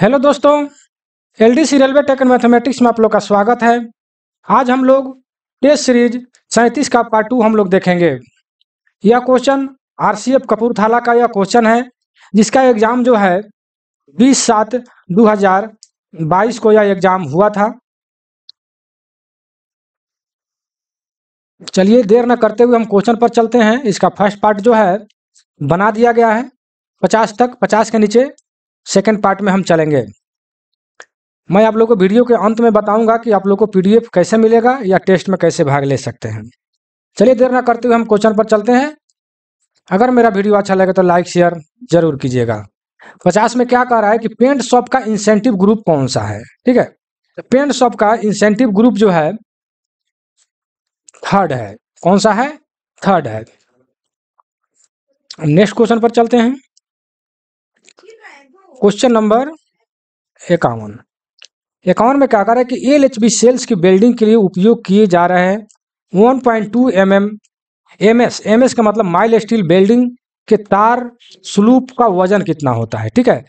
Hello दोस्तों LDC railway tech and mathematics में आप लोग का स्वागत है आज हम लोग टेस्ट सीरीज सैंतीस का पार्ट टू हम लोग देखेंगे यह क्वेश्चन आरसीएफ कपूरथाला का यह क्वेश्चन है जिसका एग्ज़ाम जो है 20 सात 2022 को यह एग्ज़ाम हुआ था चलिए देर न करते हुए हम क्वेश्चन पर चलते हैं इसका फर्स्ट पार्ट जो है बना दिया गया है पचास तक पचास के नीचे सेकेंड पार्ट में हम चलेंगे मैं आप लोग को वीडियो के अंत में बताऊंगा कि आप लोग को पीडीएफ कैसे मिलेगा या टेस्ट में कैसे भाग ले सकते हैं चलिए देर ना करते हुए हम क्वेश्चन पर चलते हैं अगर मेरा वीडियो अच्छा लगे तो लाइक शेयर जरूर कीजिएगा पचास में क्या कह रहा है कि पेंट शॉप का इंसेंटिव ग्रुप कौन सा है ठीक है पेंट शॉप का इंसेंटिव ग्रुप जो है थर्ड है कौन सा है थर्ड है नेक्स्ट क्वेश्चन पर चलते हैं क्वेश्चन नंबर इक्यावन इक्यावन में क्या कर रहा है कि एल एच बी सेल्स की बिल्डिंग के लिए उपयोग किए जा रहे हैं one point two M M M S M S का मतलब माइल स्टील बिल्डिंग के तार स्लूप का वजन कितना होता है ठीक है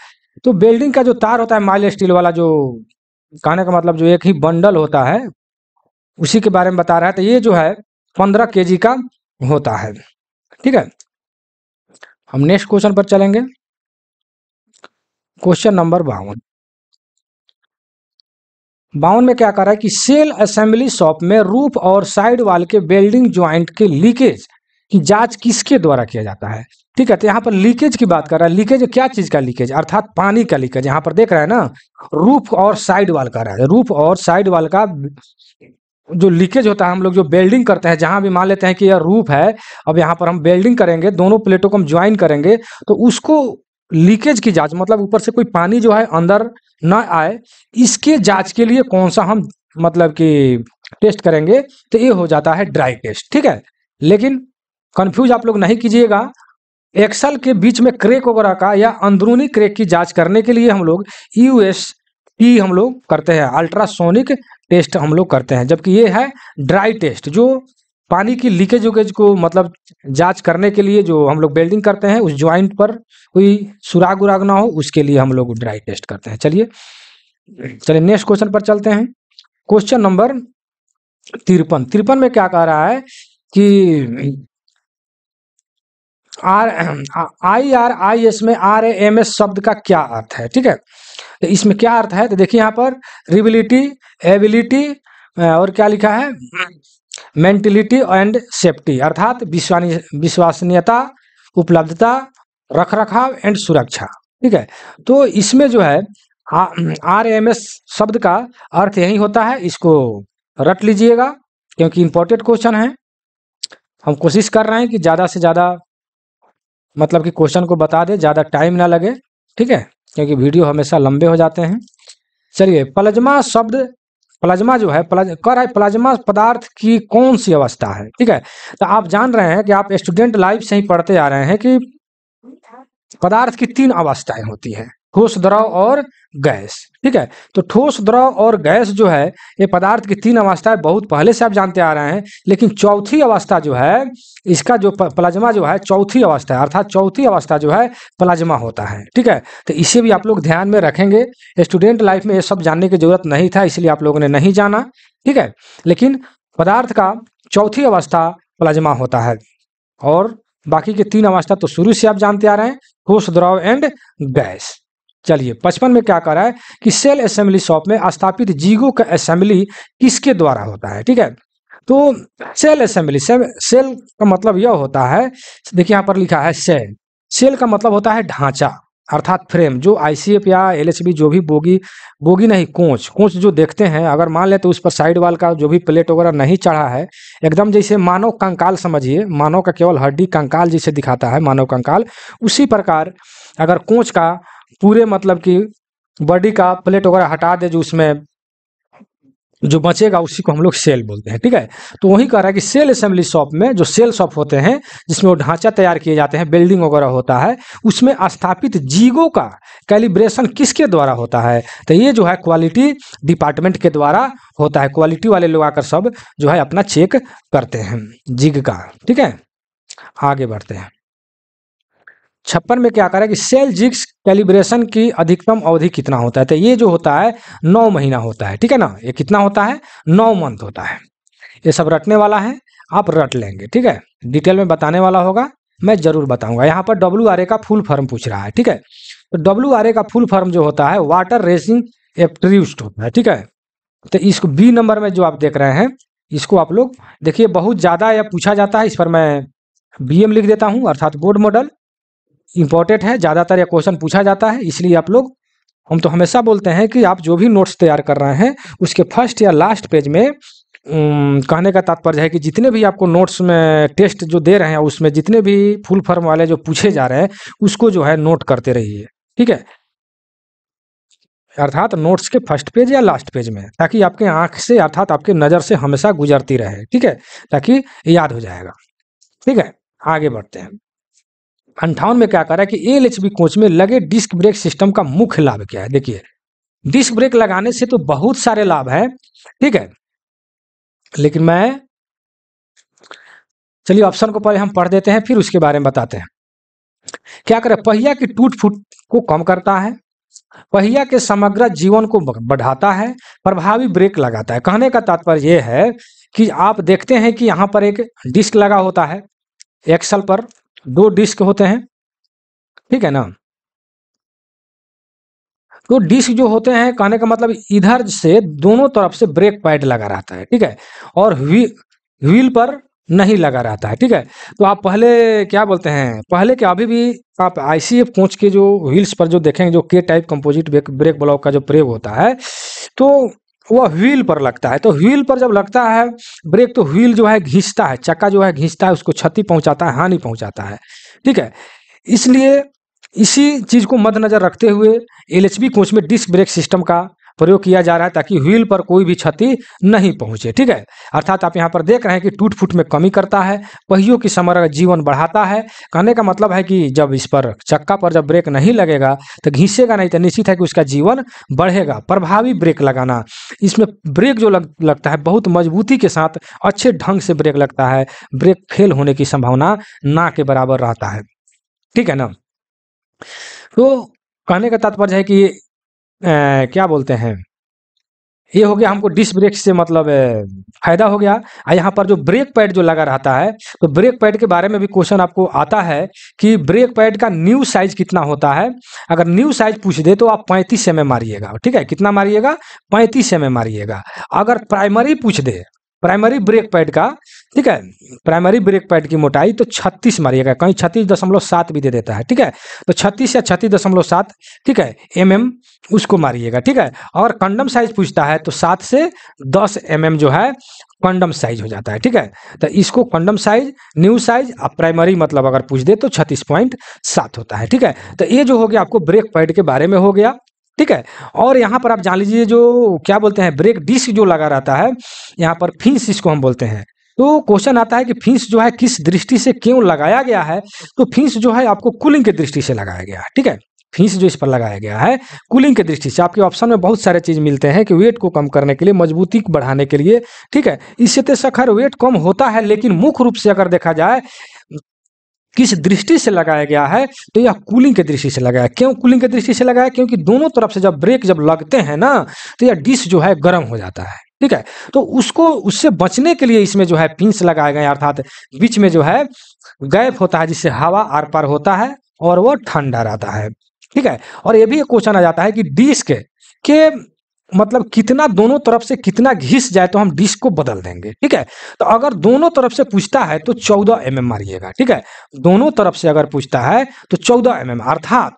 तो बिल्डिंग का जो तार होता है माइल स्टील वाला जो कहने का मतलब जो एक ही बंडल होता है उसी के बारे में बता रहा है तो ये जो है पंद्रह के का होता है ठीक है हम नेक्स्ट क्वेश्चन पर चलेंगे क्वेश्चन नंबर बावन बावन में क्या कर रहा है कि सेल असेंबली शॉप में रूफ और साइड वाल के वेल्डिंग ज्वाइंट के लीकेज की जांच किसके द्वारा किया जाता है ठीक है तो यहाँ पर लीकेज की बात कर रहा है लीकेज क्या चीज का लीकेज अर्थात पानी का लीकेज यहाँ पर देख रहे हैं ना रूफ और साइड वाल का रहा है रूफ और साइड वाल का जो लीकेज होता है हम लोग जो बेल्डिंग करते हैं जहां भी मान लेते हैं कि यह रूफ है अब यहाँ पर हम बेल्डिंग करेंगे दोनों प्लेटों को हम ज्वाइन करेंगे तो उसको लीकेज की जांच मतलब ऊपर से कोई पानी जो है अंदर न आए इसके जांच के लिए कौन सा हम मतलब कि टेस्ट करेंगे तो ये हो जाता है ड्राई टेस्ट ठीक है लेकिन कंफ्यूज आप लोग नहीं कीजिएगा एक्सल के बीच में क्रेक वगैरह का या अंदरूनी क्रेक की जांच करने के लिए हम लोग यूएस टी हम लोग करते हैं अल्ट्रासोनिक टेस्ट हम लोग करते हैं जबकि ये है ड्राई टेस्ट जो पानी की लीकेज उकेज को मतलब जांच करने के लिए जो हम लोग बेल्डिंग करते हैं उस ज्वाइंट पर कोई सुराग उराग ना हो उसके लिए हम लोग ड्राई टेस्ट करते हैं चलिए चलिए नेक्स्ट क्वेश्चन पर चलते हैं क्वेश्चन नंबर तिरपन तिरपन में क्या कह रहा है कि R I R I S में आर एम एस शब्द का क्या अर्थ है ठीक है तो इसमें क्या अर्थ है तो देखिए यहाँ पर रिबिलिटी एबिलिटी और क्या लिखा है मेंटिलिटी एंड सेफ्टी अर्थात विश्वसनीयता उपलब्धता रख रखाव एंड सुरक्षा ठीक है तो इसमें जो है आर एम एस शब्द का अर्थ यही होता है इसको रट लीजिएगा क्योंकि इंपॉर्टेंट क्वेश्चन है हम कोशिश कर रहे हैं कि ज़्यादा से ज़्यादा मतलब कि क्वेश्चन को बता दे ज़्यादा टाइम ना लगे ठीक है क्योंकि वीडियो हमेशा लंबे हो जाते हैं चलिए प्लज्मा शब्द प्लाज्मा जो है प्लाज कर है प्लाज्मा पदार्थ की कौन सी अवस्था है ठीक है तो आप जान रहे हैं कि आप स्टूडेंट लाइफ से ही पढ़ते आ रहे हैं कि पदार्थ की तीन अवस्थाएं होती हैं ठोस द्रव और गैस ठीक है तो ठोस द्रव और गैस जो है ये पदार्थ की तीन अवस्थाएं बहुत पहले से आप जानते आ रहे हैं लेकिन चौथी अवस्था जो है इसका जो प्लाज्मा जो है चौथी अवस्था है अर्थात चौथी अवस्था जो है प्लाज्मा होता है ठीक है तो इसे भी आप लोग ध्यान में रखेंगे स्टूडेंट लाइफ में ये सब जानने की जरूरत नहीं था इसलिए आप लोगों ने नहीं जाना ठीक है लेकिन पदार्थ का चौथी अवस्था प्लाज्मा होता है और बाकी के तीन अवस्था तो शुरू से आप जानते आ रहे हैं ठोस द्रव एंड गैस चलिए पचपन में क्या करा है कि सेल असेंबली शॉप में स्थापित जीगो का असेंबली किसके द्वारा होता है ठीक है तो सेल असेंबली से, सेल का मतलब यह होता है देखिए यहाँ पर लिखा है सेल सेल का मतलब होता है ढांचा अर्थात फ्रेम जो आईसीएफ या एलएचबी जो भी बोगी बोगी नहीं कोच कोच जो देखते हैं अगर मान लेते तो उस पर साइड वाल का जो भी प्लेट वगैरह नहीं चढ़ा है एकदम जैसे मानव कंकाल समझिए मानव का केवल हड्डी कंकाल जैसे दिखाता है मानव कंकाल उसी प्रकार अगर कोच का पूरे मतलब कि बॉडी का प्लेट वगैरह हटा दे जो उसमें जो बचेगा उसी को हम लोग सेल बोलते हैं ठीक है तो वही कह रहा है कि सेल असेंबली शॉप में जो सेल शॉप होते हैं जिसमें वो ढांचा तैयार किए जाते हैं बिल्डिंग वगैरह होता है उसमें स्थापित जीगो का कैलिब्रेशन किसके द्वारा होता है तो ये जो है क्वालिटी डिपार्टमेंट के द्वारा होता है क्वालिटी वाले लोग आकर सब जो है अपना चेक करते हैं जिग का ठीक है आगे बढ़ते हैं छप्पन में क्या करें कि सेल जिक्स कैलिब्रेशन की अधिकतम अवधि कितना होता है तो ये जो होता है नौ महीना होता है ठीक है ना ये कितना होता है नौ मंथ होता है ये सब रटने वाला है आप रट लेंगे ठीक है डिटेल में बताने वाला होगा मैं जरूर बताऊंगा यहाँ पर डब्ल्यू का फुल फॉर्म पूछ रहा है ठीक है तो डब्ल्यू का फुल फॉर्म जो होता है वाटर रेसिंग एक्ट्रिस्ट होता है ठीक है तो इसको बी नंबर में जो आप देख रहे हैं इसको आप लोग देखिए बहुत ज़्यादा यह पूछा जाता है इस पर मैं बी लिख देता हूँ अर्थात बोर्ड मॉडल इंपॉर्टेंट है ज़्यादातर यह क्वेश्चन पूछा जाता है इसलिए आप लोग हम तो हमेशा बोलते हैं कि आप जो भी नोट्स तैयार कर रहे हैं उसके फर्स्ट या लास्ट पेज में कहने का तात्पर्य है कि जितने भी आपको नोट्स में टेस्ट जो दे रहे हैं उसमें जितने भी फुल फॉर्म वाले जो पूछे जा रहे हैं उसको जो है नोट करते रहिए ठीक है अर्थात नोट्स के फर्स्ट पेज या लास्ट पेज में ताकि आपके आंख से अर्थात आपके नज़र से हमेशा गुजरती रहे ठीक है ताकि याद हो जाएगा ठीक है आगे बढ़ते हैं अंठावन में क्या कर रहा है कि एल एच बी कोच में लगे डिस्क ब्रेक सिस्टम का मुख्य लाभ क्या है देखिए डिस्क ब्रेक लगाने से तो बहुत सारे लाभ है ठीक है लेकिन मैं चलिए ऑप्शन को पहले हम पढ़ देते हैं फिर उसके बारे में बताते हैं क्या करें पहिया की टूट फूट को कम करता है पहिया के समग्र जीवन को बढ़ाता है प्रभावी ब्रेक लगाता है कहने का तात्पर्य यह है कि आप देखते हैं कि यहां पर एक डिस्क लगा होता है एक्सल पर दो डिस्क होते हैं ठीक है ना तो डिस्क जो होते हैं कहने का मतलब इधर से दोनों तरफ से ब्रेक पैड लगा रहता है ठीक है और व्ही, व्हील पर नहीं लगा रहता है ठीक है तो आप पहले क्या बोलते हैं पहले के अभी भी आप आईसीएफ कोच के जो व्हील्स पर जो देखेंगे जो K type composite brake brake block का जो प्रयोग होता है तो वह व्हील पर लगता है तो व्हील पर जब लगता है ब्रेक तो व्हील जो है घिसता है चक्का जो है घिसता है उसको क्षति पहुंचाता है हानि पहुंचाता है ठीक है इसलिए इसी चीज़ को मद्देनज़र रखते हुए एल एच कोच में डिस्क ब्रेक सिस्टम का प्रयोग किया जा रहा है ताकि व्हील पर कोई भी क्षति नहीं पहुंचे ठीक है अर्थात आप यहाँ पर देख रहे हैं कि टूट फूट में कमी करता है पहियों की समर जीवन बढ़ाता है कहने का मतलब है कि जब इस पर चक्का पर जब ब्रेक नहीं लगेगा तो घिसेगा नहीं तो निश्चित है कि उसका जीवन बढ़ेगा प्रभावी ब्रेक लगाना इसमें ब्रेक जो लग, लगता है बहुत मजबूती के साथ अच्छे ढंग से ब्रेक लगता है ब्रेक फेल होने की संभावना ना के बराबर रहता है ठीक है ना तो कहने का तात्पर्य है कि क्या बोलते हैं ये हो गया हमको डिस्क ब्रेक से मतलब फायदा हो गया यहाँ पर जो ब्रेक पैड जो लगा रहता है तो ब्रेक पैड के बारे में भी क्वेश्चन आपको आता है कि ब्रेक पैड का न्यू साइज कितना होता है अगर न्यू साइज पूछ दे तो आप पैंतीस एम मारिएगा ठीक है कितना मारिएगा पैंतीस एम मारिएगा अगर प्राइमरी पूछ दे प्राइमरी ब्रेक पैड का ठीक है प्राइमरी ब्रेक पैड की मोटाई तो छत्तीस मारिएगा कहीं छत्तीस दशमलव सात भी दे देता है ठीक है तो छत्तीस या छत्तीस दशमलव सात ठीक है एम mm एम उसको मारिएगा ठीक है और कंडम साइज पूछता है तो सात से दस एम mm एम जो है कंडम साइज हो जाता है ठीक है तो इसको कंडम साइज न्यू साइज और प्राइमरी मतलब अगर पूछ दे तो छत्तीस पॉइंट सात होता है ठीक है तो ये जो हो गया आपको ब्रेक पैड के बारे में हो गया ठीक है और यहाँ पर आप जान लीजिए जो क्या बोलते हैं ब्रेक डिस्क जो लगा रहता है यहाँ पर फिंस इसको हम बोलते हैं तो क्वेश्चन आता है कि फिंस जो है किस दृष्टि से क्यों लगाया गया है तो फिंस जो है आपको कूलिंग की दृष्टि से लगाया गया है ठीक है फीस जो इस पर लगाया गया है कूलिंग की दृष्टि से आपके ऑप्शन में बहुत सारे चीज़ मिलते हैं कि वेट को कम करने के लिए मजबूती बढ़ाने के लिए ठीक है इससे तो सखर वेट कम होता है लेकिन मुख्य रूप से अगर देखा जाए किस दृष्टि से लगाया गया है तो यह कूलिंग की दृष्टि से लगाया क्यों कूलिंग की दृष्टि से लगाया क्योंकि दोनों तरफ से जब ब्रेक जब लगते हैं ना तो यह डिश जो है गर्म हो जाता है ठीक है तो उसको उससे बचने के लिए इसमें जो है पिंस लगाए गए अर्थात बीच में जो है गैप होता है जिससे हवा आर पार होता है और वो ठंडा रहता है ठीक है और ये भी क्वेश्चन आ जाता है कि डिश के मतलब कितना दोनों तरफ से कितना घिस जाए तो हम डिश को बदल देंगे ठीक है तो अगर दोनों तरफ से पूछता है तो चौदह एम एम मारिएगा ठीक है दोनों तरफ से अगर पूछता है तो चौदह एम एम अर्थात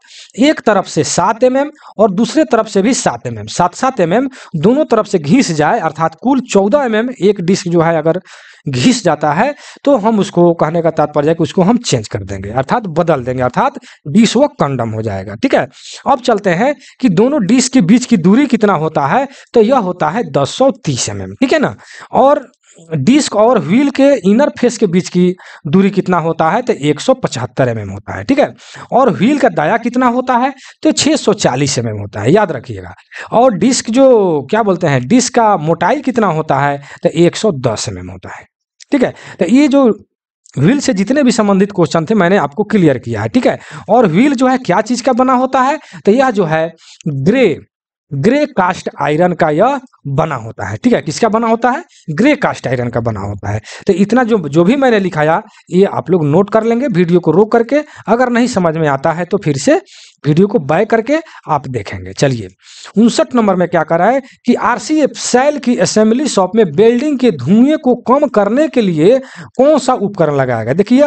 एक तरफ से सात एम एम और दूसरे तरफ से भी सात एम एम सात सात एम एम दोनों तरफ से घिस जाए अर्थात कुल चौदह एम एम एक डिस्क जो है अगर घिस जाता है तो हम उसको कहने का तात्पर्य है कि उसको हम चेंज कर देंगे अर्थात बदल देंगे अर्थात डिश वो कंडम हो जाएगा ठीक है अब चलते हैं कि दोनों डिश के बीच की दूरी कितना होता है तो यह होता है दस सौ तीस एम mm, एम ठीक है ना और डिस्क और व्हील के इनर फेस के बीच की दूरी कितना होता है तो 175 सौ mm होता है ठीक है और व्हील का दाया कितना होता है तो 640 सौ mm होता है याद रखिएगा और डिस्क जो क्या बोलते हैं डिस्क का मोटाई कितना होता है तो 110 सौ mm होता है ठीक है तो ये जो व्हील से जितने भी संबंधित क्वेश्चन थे मैंने आपको क्लियर किया है ठीक है और व्हील जो है क्या चीज का बना होता है तो यह जो है ग्रे ग्रे कास्ट आयरन का यह बना होता है ठीक है किसका बना होता है ग्रे कास्ट आयरन का बना होता है तो इतना जो जो भी मैंने लिखाया ये आप लोग नोट कर लेंगे वीडियो को रोक करके अगर नहीं समझ में आता है तो फिर से वीडियो को बाय करके आप देखेंगे चलिए उनसठ नंबर में क्या करा है कि आरसीएफ सेल की असेंबली शॉप में बिल्डिंग के धुएं को कम करने के लिए कौन सा उपकरण लगाया गया देखिए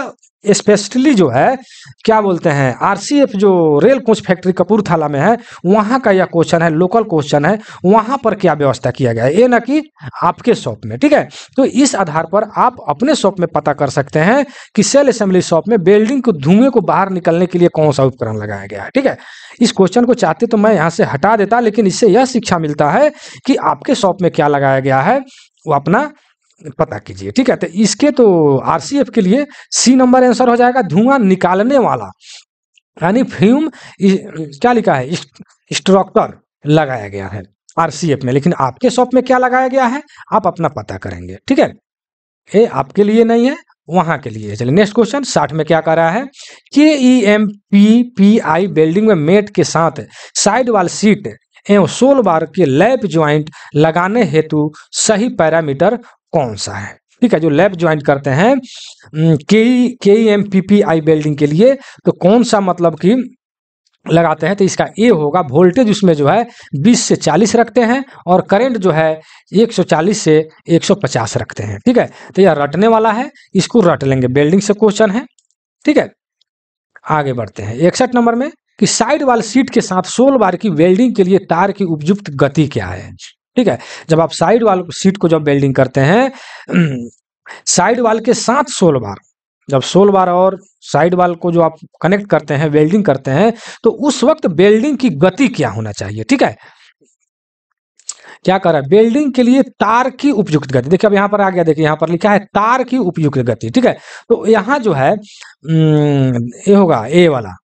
स्पेशली जो है क्या बोलते हैं आरसीएफ जो रेल कोच फैक्ट्री कपूरथला में है वहां का यह क्वेश्चन है लोकल क्वेश्चन है वहां पर क्या व्यवस्था किया गया है ये ना कि आपके शॉप में ठीक है तो इस आधार पर आप अपने शॉप में पता कर सकते हैं कि सेल असेंबली शॉप में बिल्डिंग को धुएं को बाहर निकलने के लिए कौन सा उपकरण लगाया गया है ठीक है इस क्वेश्चन को चाहते तो मैं यहाँ से हटा देता लेकिन इससे यह शिक्षा मिलता है कि आपके शॉप में क्या लगाया गया है वो अपना पता कीजिए ठीक है तो इसके तो आरसीएफ के लिए सी नंबर आंसर हो जाएगा धुआं निकालने वाला यानी फ्यूम क्या लिखा है स्ट्रक्टर लगाया गया है आरसीएफ में लेकिन आपके शॉप में क्या लगाया गया है आप अपना पता करेंगे ठीक है ये आपके लिए नहीं है वहां के लिए चलिए नेक्स्ट क्वेश्चन साठ में क्या कर रहा है K E M P P I welding में मेट के साथ साइड वाल सीट एवं सोल बार के लैप ज्वाइंट लगाने हेतु सही पैरामीटर कौन सा है ठीक है जो लैब ज्वाइन करते हैं के K M P P I welding के लिए तो कौन सा मतलब कि लगाते हैं तो इसका ए होगा वोल्टेज उसमें जो है 20 से 40 रखते हैं और करंट जो है 140 से 150 रखते हैं ठीक है तो यह रटने वाला है इसको रट लेंगे बेल्डिंग से क्वेश्चन है ठीक है आगे बढ़ते हैं इकसठ नंबर में कि साइड वाल सीट के साथ सोल बार की वेल्डिंग के लिए तार की उपयुक्त गति क्या है ठीक है जब आप साइड वाल सीट को जब वेल्डिंग करते हैं साइड वाल के साथ सोल बार जब सोल बार और साइड वाल को जो आप कनेक्ट करते हैं वेल्डिंग करते हैं तो उस वक्त वेल्डिंग की गति क्या होना चाहिए ठीक है क्या कर रहा है वेल्डिंग के लिए तार की उपयुक्त गति देखिए अब यहां पर आ गया देखिए यहां पर लिखा है तार की उपयुक्त गति ठीक है तो यहां जो है ये होगा ए वाला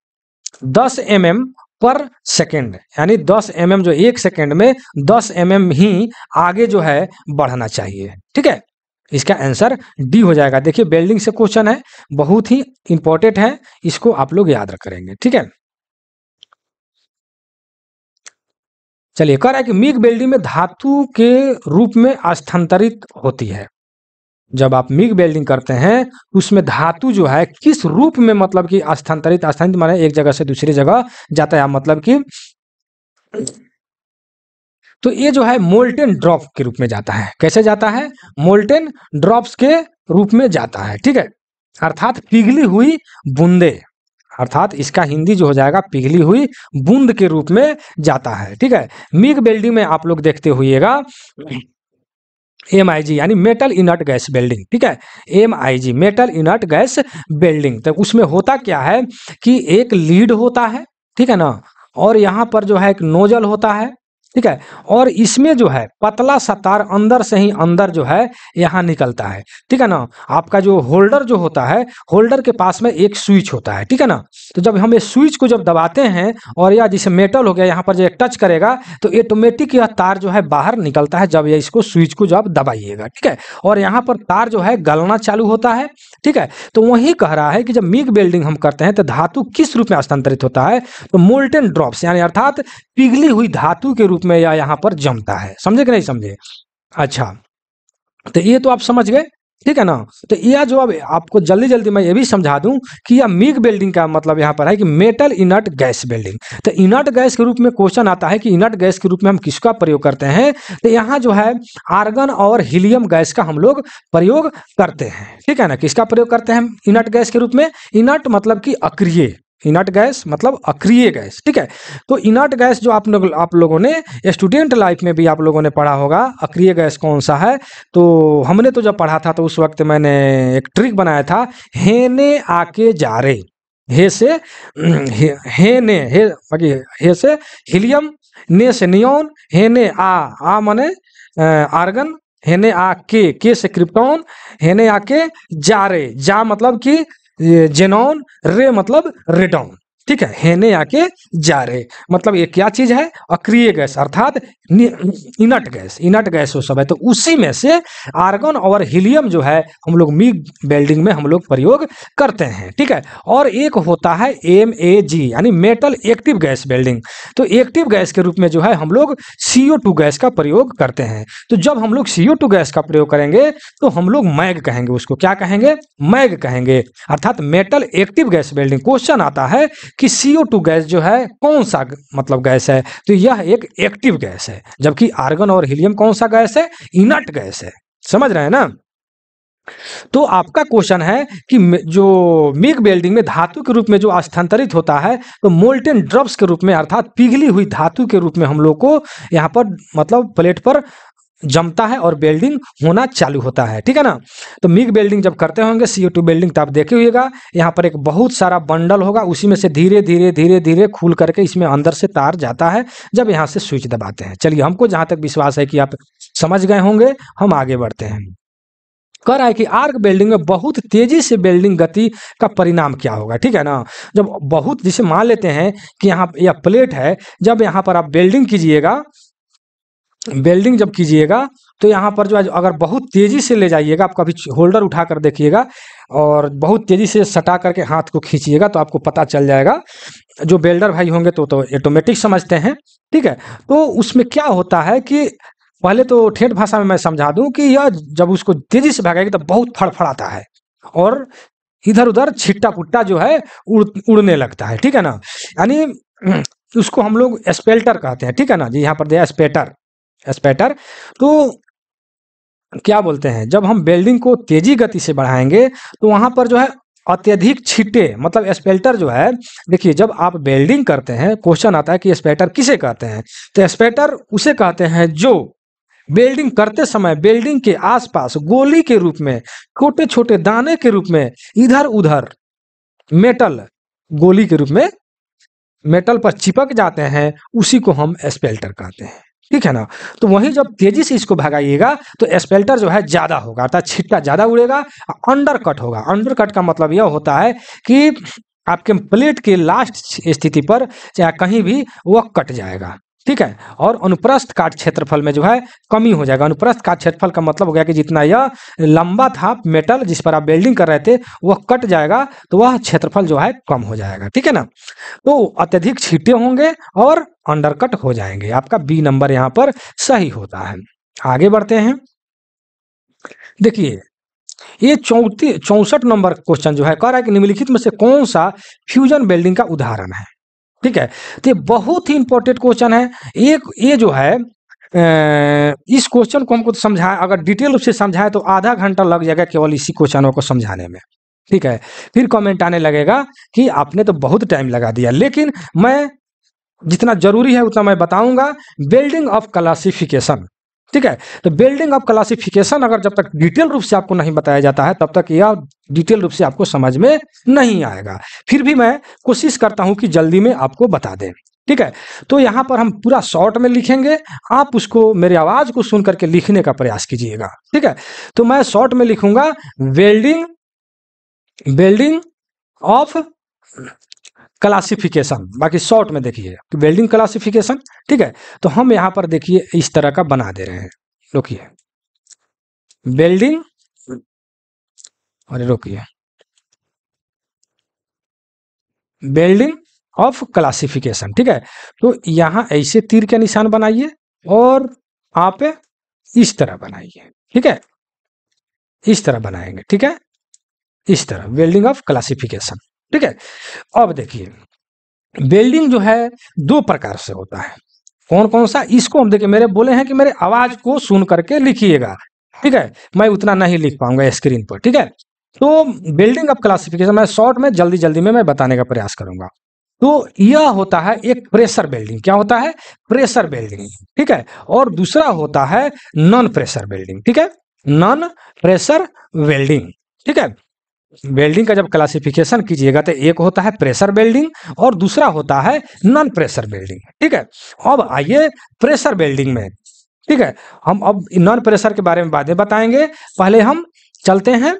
10 एम mm पर सेकेंड यानी 10 एम mm जो एक सेकेंड में 10 एम mm ही आगे जो है बढ़ना चाहिए ठीक है इसका आंसर डी हो जाएगा देखिए बेल्डिंग से क्वेश्चन है बहुत ही इंपॉर्टेंट है इसको आप लोग याद रखेंगे ठीक है चलिए कह रहा है कि मिग बेल्डिंग में धातु के रूप में स्थानांतरित होती है जब आप मिग वेल्डिंग करते हैं उसमें धातु जो है किस रूप में मतलब कि स्थानांतरित स्थानित माने एक जगह से दूसरी जगह जाता है मतलब कि तो ये जो है मोल्टेन ड्रॉप के रूप में जाता है कैसे जाता है मोल्टेन ड्रॉप्स के रूप में जाता है ठीक है अर्थात पिघली हुई बूंदे अर्थात इसका हिंदी जो हो जाएगा पिघली हुई बूंद के रूप में जाता है ठीक है मिग बेल्डिंग में आप लोग देखते हुएगा एम आई जी यानी मेटल इनर्ट गैस बेल्डिंग ठीक है M I G metal inert gas welding तो उसमें होता क्या है कि एक लीड होता है ठीक है ना और यहाँ पर जो है एक नोजल होता है ठीक है और इसमें जो है पतला सा तार अंदर से ही अंदर जो है यहाँ निकलता है ठीक है ना आपका जो होल्डर जो होता है होल्डर के पास में एक स्विच होता है ठीक है ना तो जब हम ये स्विच को जब दबाते हैं और या जिसे मेटल हो गया यहाँ पर जो टच करेगा तो ऑटोमेटिक यह तार जो है बाहर निकलता है जब यह इसको स्विच को जब दबाइएगा ठीक है और यहाँ पर तार जो है गलना चालू होता है ठीक है तो वही कह रहा है कि जब मिग बिल्डिंग हम करते हैं तो धातु किस रूप में स्थानांतरित होता है तो मोल्टेन ड्रॉप्स यानी अर्थात पिघली हुई धातु के रूप में या यहाँ पर जमता है समझे कि नहीं समझे अच्छा तो ये तो आप समझ गए ठीक है ना तो यह जो अब आपको जल्दी जल्दी मैं ये भी समझा दूं कि यह मिग बिल्डिंग का मतलब यहाँ पर है कि मेटल इनर्ट गैस बिल्डिंग तो इनर्ट गैस के रूप में क्वेश्चन आता है कि इनर्ट गैस के रूप में हम किसका प्रयोग करते हैं तो यहाँ जो है आर्गन और हीलियम गैस का हम लोग प्रयोग करते हैं ठीक है ना किसका प्रयोग करते हैं हम इनर्ट गैस के रूप में इनर्ट मतलब कि अक्रिय इनर्ट गैस मतलब अक्रिय गैस ठीक है तो इनर्ट गैस जो आप लोग आप लोगों ने स्टूडेंट लाइफ में भी आप लोगों ने पढ़ा होगा अक्रिय गैस कौन सा है तो हमने तो जब पढ़ा था तो उस वक्त मैंने एक ट्रिक बनाया था हेने आके जा रहे हे से हे, हे ने हे बाकी हे से हीलियम ने से नियोन हे ने आ आ मने आर्गन हेने आ के के से क्रिप्टॉन हेने आके जा रहे जा मतलब कि जेनॉन रे मतलब रेटॉन ठीक है हेने आके जा रहे मतलब ये क्या चीज है अक्रिय गैस अर्थात इनट गैस इनट गैस वो सब है तो उसी में से आर्गन और हीलियम जो है हम लोग मी बेल्डिंग में हम लोग प्रयोग करते हैं ठीक है और एक होता है एम ए जी यानी मेटल एक्टिव गैस बेल्डिंग तो एक्टिव गैस के रूप में जो है हम लोग सीओ टू गैस का प्रयोग करते हैं तो जब हम लोग सीओ टू गैस का प्रयोग करेंगे तो हम लोग मैग कहेंगे उसको क्या कहेंगे मैग कहेंगे अर्थात metal active gas welding question आता है कि टू गैस जो है कौन सा मतलब गैस है तो यह एक एक्टिव गैस है जबकि आर्गन और हीलियम कौन सा गैस है इनट गैस है समझ रहे हैं ना तो आपका क्वेश्चन है कि जो मिग बेल्डिंग में धातु के रूप में जो स्थानांतरित होता है तो मोल्टेन ड्रप्स के रूप में अर्थात पिघली हुई धातु के रूप में हम लोग को यहां पर मतलब प्लेट पर जमता है और बेल्डिंग होना चालू होता है ठीक है ना तो मिग बेल्डिंग जब करते होंगे सीओ टू बेल्डिंग तो आप देखे हुएगा यहाँ पर एक बहुत सारा बंडल होगा उसी में से धीरे धीरे धीरे धीरे खुल करके इसमें अंदर से तार जाता है जब यहाँ से स्विच दबाते हैं चलिए हमको जहां तक विश्वास है कि आप समझ गए होंगे हम आगे बढ़ते हैं कह रहा है कि आर्क बेल्डिंग में बहुत तेजी से बेल्डिंग गति का परिणाम क्या होगा ठीक है ना जब बहुत जिसे मान लेते हैं कि यहाँ यह प्लेट है जब यहाँ पर आप बेल्डिंग कीजिएगा वेल्डिंग जब कीजिएगा तो यहाँ पर जो है अगर बहुत तेज़ी से ले जाइएगा आप कभी होल्डर उठा कर देखिएगा और बहुत तेज़ी से सटा करके हाथ को खींचिएगा तो आपको पता चल जाएगा जो बेल्डर भाई होंगे तो तो ऑटोमेटिक समझते हैं ठीक है तो उसमें क्या होता है कि पहले तो ठेठ भाषा में मैं समझा दूं कि यह जब उसको तेज़ी से भागेगी तो बहुत फड़फड़ाता है और इधर उधर छिट्टा पुट्टा जो है उड़ उड़ने लगता है ठीक है ना यानी उसको हम लोग स्पेल्टर कहते हैं ठीक है ना जी यहाँ पर दिया स्पेटर स्पेटर तो क्या बोलते हैं जब हम बेल्डिंग को तेजी गति से बढ़ाएंगे तो वहां पर जो है अत्यधिक छिटे मतलब स्पेल्टर जो है देखिए जब आप बेल्डिंग करते हैं क्वेश्चन आता है कि स्पेटर किसे कहते हैं तो स्पेटर उसे कहते हैं जो बेल्डिंग करते समय बेल्डिंग के आसपास गोली के रूप में छोटे छोटे दाने के रूप में इधर उधर मेटल गोली के रूप में मेटल पर चिपक जाते हैं उसी को हम स्पेल्टर कहते हैं ठीक है ना तो वहीं जब तेजी से इसको भगाइएगा तो स्पेल्टर जो है ज्यादा होगा अर्थात छिटका ज्यादा उड़ेगा अंडर कट होगा अंडर कट का मतलब यह होता है कि आपके प्लेट के लास्ट स्थिति पर चाहे कहीं भी वह कट जाएगा ठीक है और अनुप्रस्थ काट क्षेत्रफल में जो है कमी हो जाएगा अनुप्रस्थ काट क्षेत्रफल का मतलब हो गया कि जितना यह लंबा था मेटल जिस पर आप वेल्डिंग कर रहे थे वह कट जाएगा तो वह क्षेत्रफल जो है कम हो जाएगा ठीक है ना तो अत्यधिक छीटे होंगे और अंडरकट हो जाएंगे आपका बी नंबर यहाँ पर सही होता है आगे बढ़ते हैं देखिए ये चौंतीस चौसठ नंबर क्वेश्चन जो है कह रहा है कि निम्नलिखित में से कौन सा फ्यूजन बेल्डिंग का उदाहरण है ठीक है तो ये बहुत ही इंपॉर्टेंट क्वेश्चन है एक ये जो है इस क्वेश्चन को हमको समझाए अगर डिटेल रूप से समझाए तो आधा घंटा लग जाएगा केवल इसी क्वेश्चनों को समझाने में ठीक है फिर कमेंट आने लगेगा कि आपने तो बहुत टाइम लगा दिया लेकिन मैं जितना जरूरी है उतना मैं बताऊंगा बिल्डिंग ऑफ क्लासिफिकेशन ठीक है तो बिल्डिंग ऑफ क्लासिफिकेशन अगर जब तक डिटेल रूप से आपको नहीं बताया जाता है तब तक यह डिटेल रूप से आपको समझ में नहीं आएगा फिर भी मैं कोशिश करता हूं कि जल्दी में आपको बता दें ठीक है तो यहां पर हम पूरा शॉर्ट में लिखेंगे आप उसको मेरी आवाज को सुन करके लिखने का प्रयास कीजिएगा ठीक है तो मैं शॉर्ट में लिखूंगा वेल्डिंग वेल्डिंग ऑफ क्लासिफिकेशन बाकी शॉर्ट में देखिए वेल्डिंग क्लासिफिकेशन ठीक है तो हम यहां पर देखिए इस तरह का बना दे रहे हैं रोकिए वेल्डिंग अरे रोकिए वेल्डिंग ऑफ क्लासिफिकेशन ठीक है तो यहां ऐसे तीर के निशान बनाइए और आप इस तरह बनाइए ठीक है इस तरह बनाएंगे ठीक है इस तरह वेल्डिंग ऑफ क्लासिफिकेशन ठीक है अब देखिए वेल्डिंग जो है दो प्रकार से होता है कौन कौन सा इसको हम देखिए मेरे बोले हैं कि मेरे आवाज को सुन करके लिखिएगा ठीक है मैं उतना नहीं लिख पाऊंगा स्क्रीन पर ठीक है तो बिल्डिंग अप क्लासिफिकेशन मैं शॉर्ट में जल्दी जल्दी में मैं बताने का प्रयास करूंगा तो यह होता है एक प्रेशर बिल्डिंग क्या होता है प्रेशर बिल्डिंग ठीक है और दूसरा होता है नॉन प्रेशर बिल्डिंग ठीक है नॉन प्रेशर वेल्डिंग ठीक है वेल्डिंग का जब क्लासिफिकेशन कीजिएगा तो एक होता है प्रेशर वेल्डिंग और दूसरा होता है नॉन प्रेशर वेल्डिंग ठीक है अब आइए प्रेशर वेल्डिंग में ठीक है हम अब नॉन प्रेशर के बारे में बातें बताएंगे पहले हम चलते हैं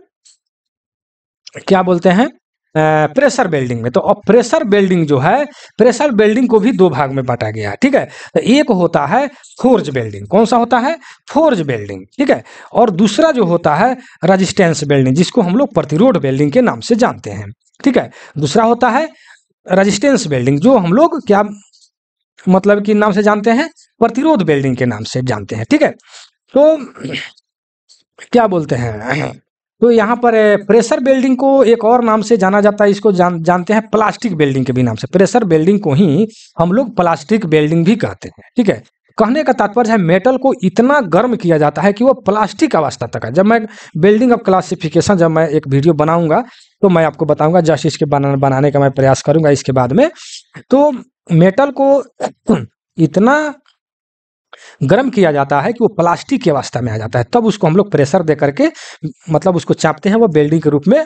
क्या बोलते हैं प्रेशर बिल्डिंग हाँ। में तो प्रेशर बिल्डिंग जो है प्रेशर बिल्डिंग को भी दो भाग में बांटा गया ठीक है तो एक होता है फोर्ज बिल्डिंग कौन सा होता है फोर्ज बिल्डिंग ठीक है और दूसरा जो होता है रजिस्टेंस बिल्डिंग जिसको हम लोग प्रतिरोध बिल्डिंग के नाम से जानते हैं ठीक है दूसरा होता है रजिस्टेंस बिल्डिंग जो हम लोग क्या मतलब कि नाम से जानते हैं प्रतिरोध बिल्डिंग के नाम से जानते हैं ठीक है तो क्या बोलते हैं तो यहाँ पर प्रेशर बिल्डिंग को एक और नाम से जाना जाता है इसको जान, जानते हैं प्लास्टिक बिल्डिंग के भी नाम से प्रेशर बिल्डिंग को ही हम लोग प्लास्टिक बिल्डिंग भी कहते हैं ठीक है कहने का तात्पर्य है मेटल को इतना गर्म किया जाता है कि वो प्लास्टिक अवस्था तक है जब मैं बिल्डिंग ऑफ क्लासिफिकेशन जब मैं एक वीडियो बनाऊंगा तो मैं आपको बताऊंगा जस्ट इसके बना, बनाने का मैं प्रयास करूंगा इसके बाद में तो मेटल को इतना गर्म किया जाता है कि वो प्लास्टिक की अवस्था में आ जाता है तब उसको हम लोग प्रेशर दे करके मतलब उसको चापते हैं वो बेल्डिंग के रूप में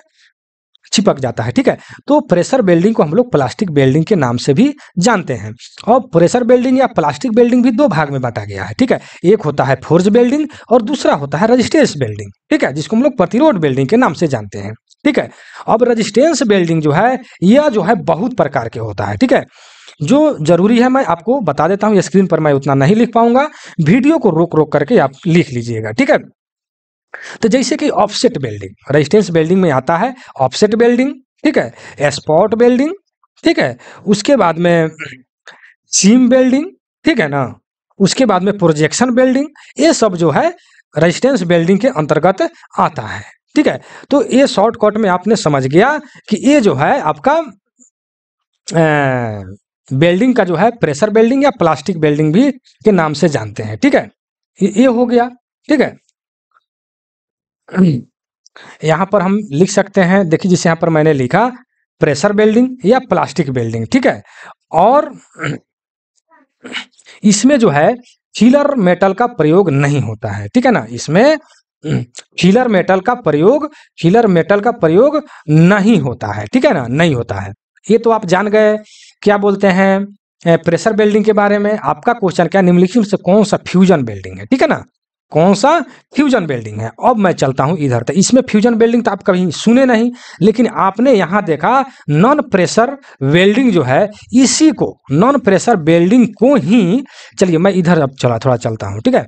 चिपक जाता है ठीक है तो प्रेशर बेल्डिंग को हम लोग प्लास्टिक बेल्डिंग के नाम से भी जानते हैं और प्रेशर बेल्डिंग या प्लास्टिक बेल्डिंग भी दो भाग में बांटा गया है ठीक है एक होता है फोर्ज बेल्डिंग और दूसरा होता है रजिस्टेंस बेल्डिंग ठीक है जिसको हम लोग प्रतिरोध बेल्डिंग के नाम से जानते हैं ठीक है अब रजिस्टेंस बेल्डिंग जो है यह जो है बहुत प्रकार के होता है ठीक है जो जरूरी है मैं आपको बता देता हूँ स्क्रीन पर मैं उतना नहीं लिख पाऊंगा वीडियो को रोक रोक करके आप लिख लीजिएगा ठीक है तो जैसे कि ऑफसेट बेल्डिंग रेजिस्टेंस बेल्डिंग में आता है ऑफसेट बेल्डिंग ठीक है स्पॉट बेल्डिंग ठीक है उसके बाद में सीम बेल्डिंग ठीक है ना उसके बाद में प्रोजेक्शन बेल्डिंग ये सब जो है रेजिस्टेंस बेल्डिंग के अंतर्गत आता है ठीक है तो ये शॉर्टकट में आपने समझ गया कि ये जो है आपका बेल्डिंग का जो है प्रेशर बेल्डिंग या प्लास्टिक बेल्डिंग भी के नाम से जानते हैं ठीक है ये हो गया ठीक है यहां पर हम लिख सकते हैं देखिए जिसे यहां पर मैंने लिखा प्रेशर बेल्डिंग या प्लास्टिक बेल्डिंग ठीक है और इसमें जो है चिलर मेटल का प्रयोग नहीं होता है ठीक है ना इसमें चिलर मेटल का प्रयोग चिलर मेटल का प्रयोग नहीं होता है ठीक है ना नहीं होता है ये तो आप जान गए क्या बोलते हैं प्रेशर बिल्डिंग के बारे में आपका क्वेश्चन क्या निम्नलिखित से कौन सा फ्यूजन बिल्डिंग है ठीक है ना कौन सा फ्यूजन बिल्डिंग है अब मैं चलता हूं इधर तो इसमें फ्यूजन बिल्डिंग तो आप कभी सुने नहीं लेकिन आपने यहां देखा नॉन प्रेशर वेल्डिंग जो है इसी को नॉन प्रेशर वेल्डिंग को ही चलिए मैं इधर अब चला थोड़ा चलता हूं ठीक है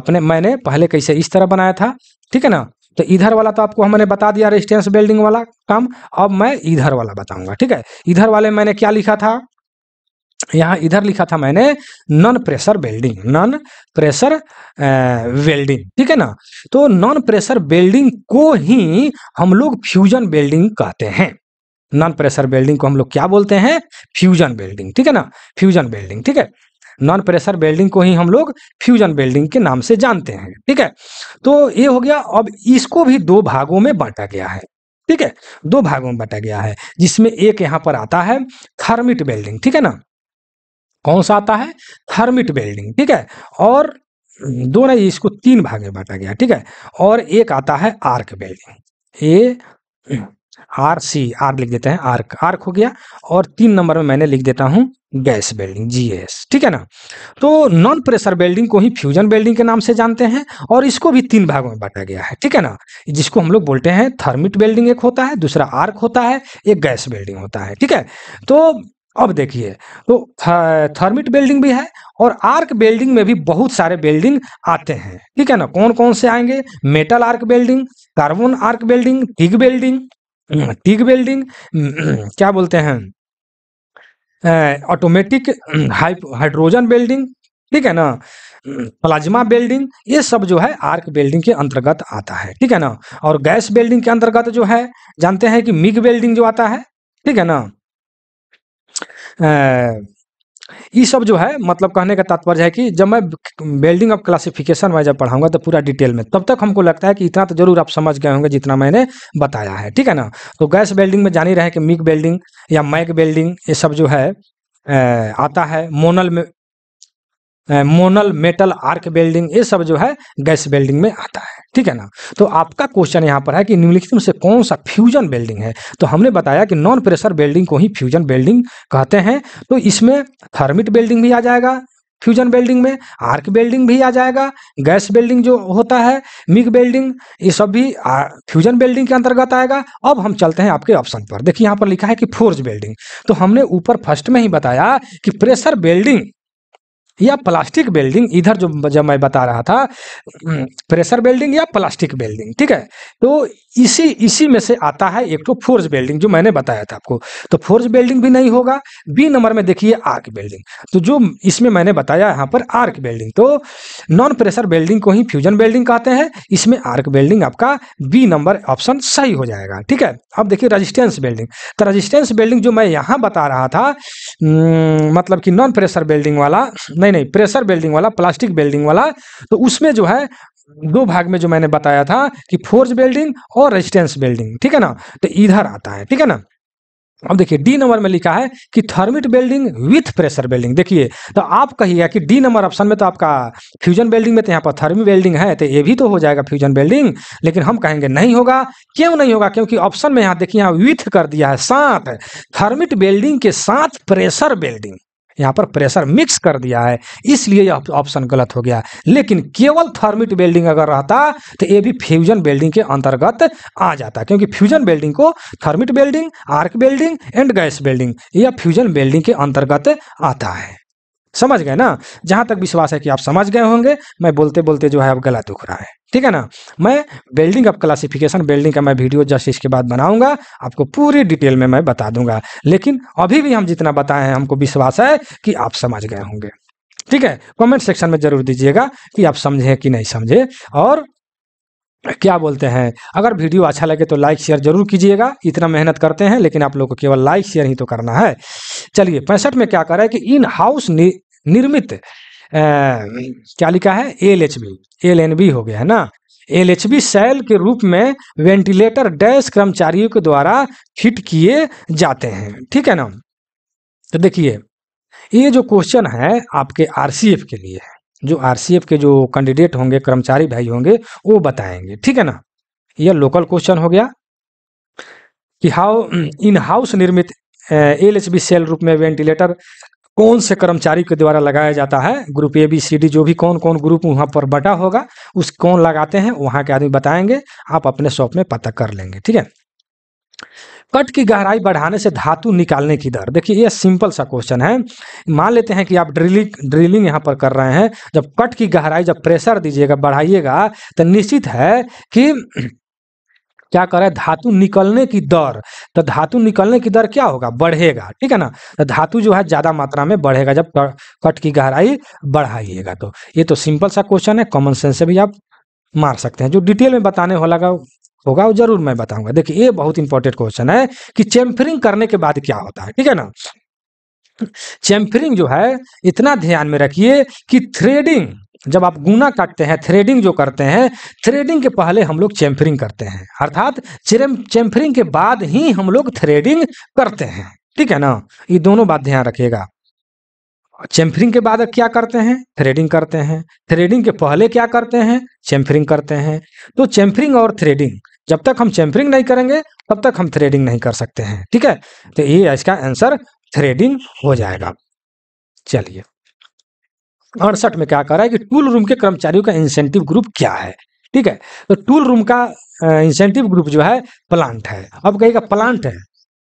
आपने मैंने पहले कैसे इस तरह बनाया था ठीक है ना तो इधर वाला तो आपको हमने बता दिया रेजिस्टेंस बिल्डिंग वाला काम अब मैं इधर वाला बताऊंगा ठीक है इधर वाले मैंने क्या लिखा था यहाँ इधर लिखा था मैंने non pressure welding non pressure welding ठीक है ना तो नॉन प्रेशर बेल्डिंग को ही हम लोग फ्यूजन बेल्डिंग कहते हैं नॉन प्रेशर बेल्डिंग को हम लोग क्या बोलते हैं फ्यूजन बेल्डिंग ठीक है ना फ्यूजन बेल्डिंग ठीक है नॉन प्रेशर बेल्डिंग को ही हम लोग फ्यूजन बेल्डिंग के नाम से जानते हैं ठीक है तो ये हो गया अब इसको भी दो भागों में बांटा गया है ठीक है दो भागों में बांटा गया है जिसमें एक यहां पर आता है थर्मिट बेल्डिंग ठीक है ना कौन सा आता है थर्मिट बेल्डिंग ठीक है और दो नहीं इसको तीन भाग में बांटा गया ठीक है और एक आता है आर्क बेल्डिंग ये आर सी आर लिख देते हैं आर्क आर्क हो गया और तीन नंबर में मैंने लिख देता हूँ गैस वेल्डिंग जीएस ठीक है ना तो नॉन प्रेशर बेल्डिंग को ही फ्यूजन बेल्डिंग के नाम से जानते हैं और इसको भी तीन भागों में बांटा गया है ठीक है ना जिसको हम लोग बोलते हैं थर्मिट बेल्डिंग एक होता है दूसरा आर्क होता है एक गैस बेल्डिंग होता है ठीक है तो अब देखिए तो थर्मिट बिल्डिंग भी है और आर्क बिल्डिंग में भी बहुत सारे बिल्डिंग आते हैं ठीक है ना कौन कौन से आएंगे metal arc welding carbon arc welding TIG welding TIG welding क्या बोलते हैं ऑटोमेटिक हाइड्रोजन बेल्डिंग ठीक है ना प्लाज्मा बेल्डिंग ये सब जो है आर्क बेल्डिंग के अंतर्गत आता है ठीक है ना और गैस बेल्डिंग के अंतर्गत जो है जानते हैं कि मिग बेल्डिंग जो आता है ठीक है ना ये सब जो है मतलब कहने का तात्पर्य है कि जब मैं बिल्डिंग ऑफ क्लासिफिकेशन में जब पढ़ाऊंगा तो पूरा डिटेल में तब तक हमको लगता है कि इतना तो जरूर आप समझ गए होंगे जितना मैंने बताया है ठीक है ना तो गैस बिल्डिंग में जान ही रहे कि मिक बेल्डिंग या मैक बिल्डिंग ये सब जो है आता है मोनल में मोनल मेटल आर्क बिल्डिंग ये सब जो है गैस बेल्डिंग में आता है ठीक है ना तो आपका क्वेश्चन यहाँ पर है कि निम्नलिखित में से कौन सा फ्यूजन बेल्डिंग है तो हमने बताया कि नॉन प्रेशर बेल्डिंग को ही फ्यूजन बेल्डिंग कहते हैं तो इसमें थर्मिट बेल्डिंग भी आ जाएगा फ्यूजन बेल्डिंग में आर्क बेल्डिंग भी आ जाएगा गैस बेल्डिंग जो होता है मिग बेल्डिंग ये सब भी फ्यूजन बेल्डिंग के अंतर्गत आएगा अब हम चलते हैं आपके ऑप्शन पर देखिए यहाँ पर लिखा है कि फोर्ज बेल्डिंग तो हमने ऊपर फर्स्ट में ही बताया कि प्रेशर बेल्डिंग या प्लास्टिक बेल्डिंग इधर जो जब मैं बता रहा था हम्म, प्रेशर बेल्डिंग या प्लास्टिक बेल्डिंग ठीक है तो इसी इसी में से आता है एक तो फोर्स बेल्डिंग जो मैंने बताया था आपको तो फोर्स बेल्डिंग भी नहीं होगा बी नंबर में देखिए आर्क बेल्डिंग तो जो इसमें मैंने बताया यहाँ पर आर्क बेल्डिंग तो नॉन प्रेशर बेल्डिंग को ही फ्यूजन बेल्डिंग कहते हैं इसमें आर्क बेल्डिंग आपका बी नंबर ऑप्शन सही हो जाएगा ठीक है अब देखिए रजिस्टेंस बेल्डिंग तो रजिस्टेंस बेल्डिंग जो मैं यहाँ बता रहा था हम्म, मतलब कि नॉन प्रेशर बेल्डिंग वाला नहीं नहीं प्रेशर बेल्डिंग वाला प्लास्टिक बेल्डिंग वाला तो उसमें जो है दो भाग में जो मैंने बताया था कि फोर्स बिल्डिंग और रेजिस्टेंस बिल्डिंग ठीक है ना तो इधर आता है ठीक है ना अब देखिए डी नंबर में लिखा है कि thermit welding with pressure welding देखिए तो आप कहिएगा कि डी नंबर ऑप्शन में तो आपका फ्यूजन बेल्डिंग में तो यहाँ पर थर्मी बेल्डिंग है तो ये भी तो हो जाएगा फ्यूजन बेल्डिंग लेकिन हम कहेंगे नहीं होगा क्यों नहीं होगा क्योंकि ऑप्शन में यहाँ देखिए यहाँ विथ कर दिया है साथ थर्मिट बेल्डिंग के साथ प्रेशर बेल्डिंग यहाँ पर प्रेशर मिक्स कर दिया है इसलिए यह ऑप्शन गलत हो गया लेकिन केवल थर्मिट वेल्डिंग अगर रहता तो ये भी फ्यूजन वेल्डिंग के अंतर्गत आ जाता क्योंकि फ्यूजन वेल्डिंग को thermit welding arc welding and gas welding यह फ्यूजन वेल्डिंग के अंतर्गत आता है समझ गए ना जहां तक विश्वास है कि आप समझ गए होंगे मैं बोलते बोलते जो है अब गला दुख रहा है ठीक है ना मैं बिल्डिंग अप क्लासिफिकेशन बिल्डिंग का मैं वीडियो जस्ट इसके बाद बनाऊंगा आपको पूरी डिटेल में मैं बता दूंगा लेकिन अभी भी हम जितना बताए हैं हमको विश्वास है कि आप समझ गए होंगे ठीक है कमेंट सेक्शन में जरूर दीजिएगा कि आप समझे कि नहीं समझे और क्या बोलते हैं अगर वीडियो अच्छा लगे तो लाइक शेयर जरूर कीजिएगा इतना मेहनत करते हैं लेकिन आप लोग को केवल लाइक शेयर ही तो करना है चलिए पैंसठ में क्या करा है कि इन हाउस नि, निर्मित ए, क्या लिखा है L H B L N B हो गया है ना एल एच बी सेल के रूप में वेंटिलेटर डैश कर्मचारियों के द्वारा फिट किए जाते हैं ठीक है ना तो देखिए ये जो क्वेश्चन है आपके आरसीएफ के लिए है जो आरसीएफ के जो कैंडिडेट होंगे कर्मचारी भाई होंगे वो बताएंगे ठीक है ना यह लोकल क्वेश्चन हो गया कि हाउ इन हाउस निर्मित एल एच बी सेल रूप में वेंटिलेटर कौन से कर्मचारी के द्वारा लगाया जाता है group A B C D जो भी कौन कौन ग्रुप वहां पर बटा होगा उस कौन लगाते हैं वहां के आदमी बताएंगे आप अपने शॉप में पता कर लेंगे ठीक है कट की गहराई बढ़ाने से धातु निकालने की दर देखिए ये सिंपल सा क्वेश्चन है मान लेते हैं कि आप ड्रिलिंग ड्रिलिंग यहाँ पर कर रहे हैं जब कट की गहराई जब प्रेशर दीजिएगा बढ़ाइएगा तो निश्चित है कि क्या कर रहा है धातु निकलने की दर तो धातु निकलने की दर क्या होगा बढ़ेगा ठीक है ना तो धातु जो है ज्यादा मात्रा में बढ़ेगा जब कट की गहराई बढ़ाइएगा तो ये तो सिंपल सा क्वेश्चन है कॉमन सेंस से भी आप मार सकते हैं जो डिटेल में बताने होगा होगा वो जरूर मैं बताऊंगा देखिए ये बहुत इंपॉर्टेंट क्वेश्चन है कि चैम्फरिंग करने के बाद क्या होता है ठीक है ना चैम्फरिंग जो है इतना ध्यान में रखिए कि थ्रेडिंग जब आप गुना काटते हैं थ्रेडिंग जो करते हैं थ्रेडिंग के पहले हम लोग चैम्फरिंग करते हैं अर्थात चैम्फरिंग के बाद ही हम लोग थ्रेडिंग करते हैं ठीक है ना ये दोनों बात ध्यान रखिएगा चैम्फरिंग के बाद क्या करते हैं थ्रेडिंग करते हैं थ्रेडिंग के पहले क्या करते हैं चैम्फरिंग करते हैं तो चैम्फरिंग और थ्रेडिंग जब तक हम चैम्परिंग नहीं करेंगे तब तक हम थ्रेडिंग नहीं कर सकते हैं ठीक है तो ये इसका आंसर थ्रेडिंग हो जाएगा चलिए अड़सठ में क्या कर रहा है कि टूल रूम के कर्मचारियों का इंसेंटिव ग्रुप क्या है ठीक है तो टूल रूम का इंसेंटिव ग्रुप जो है प्लांट है अब कहेगा प्लांट है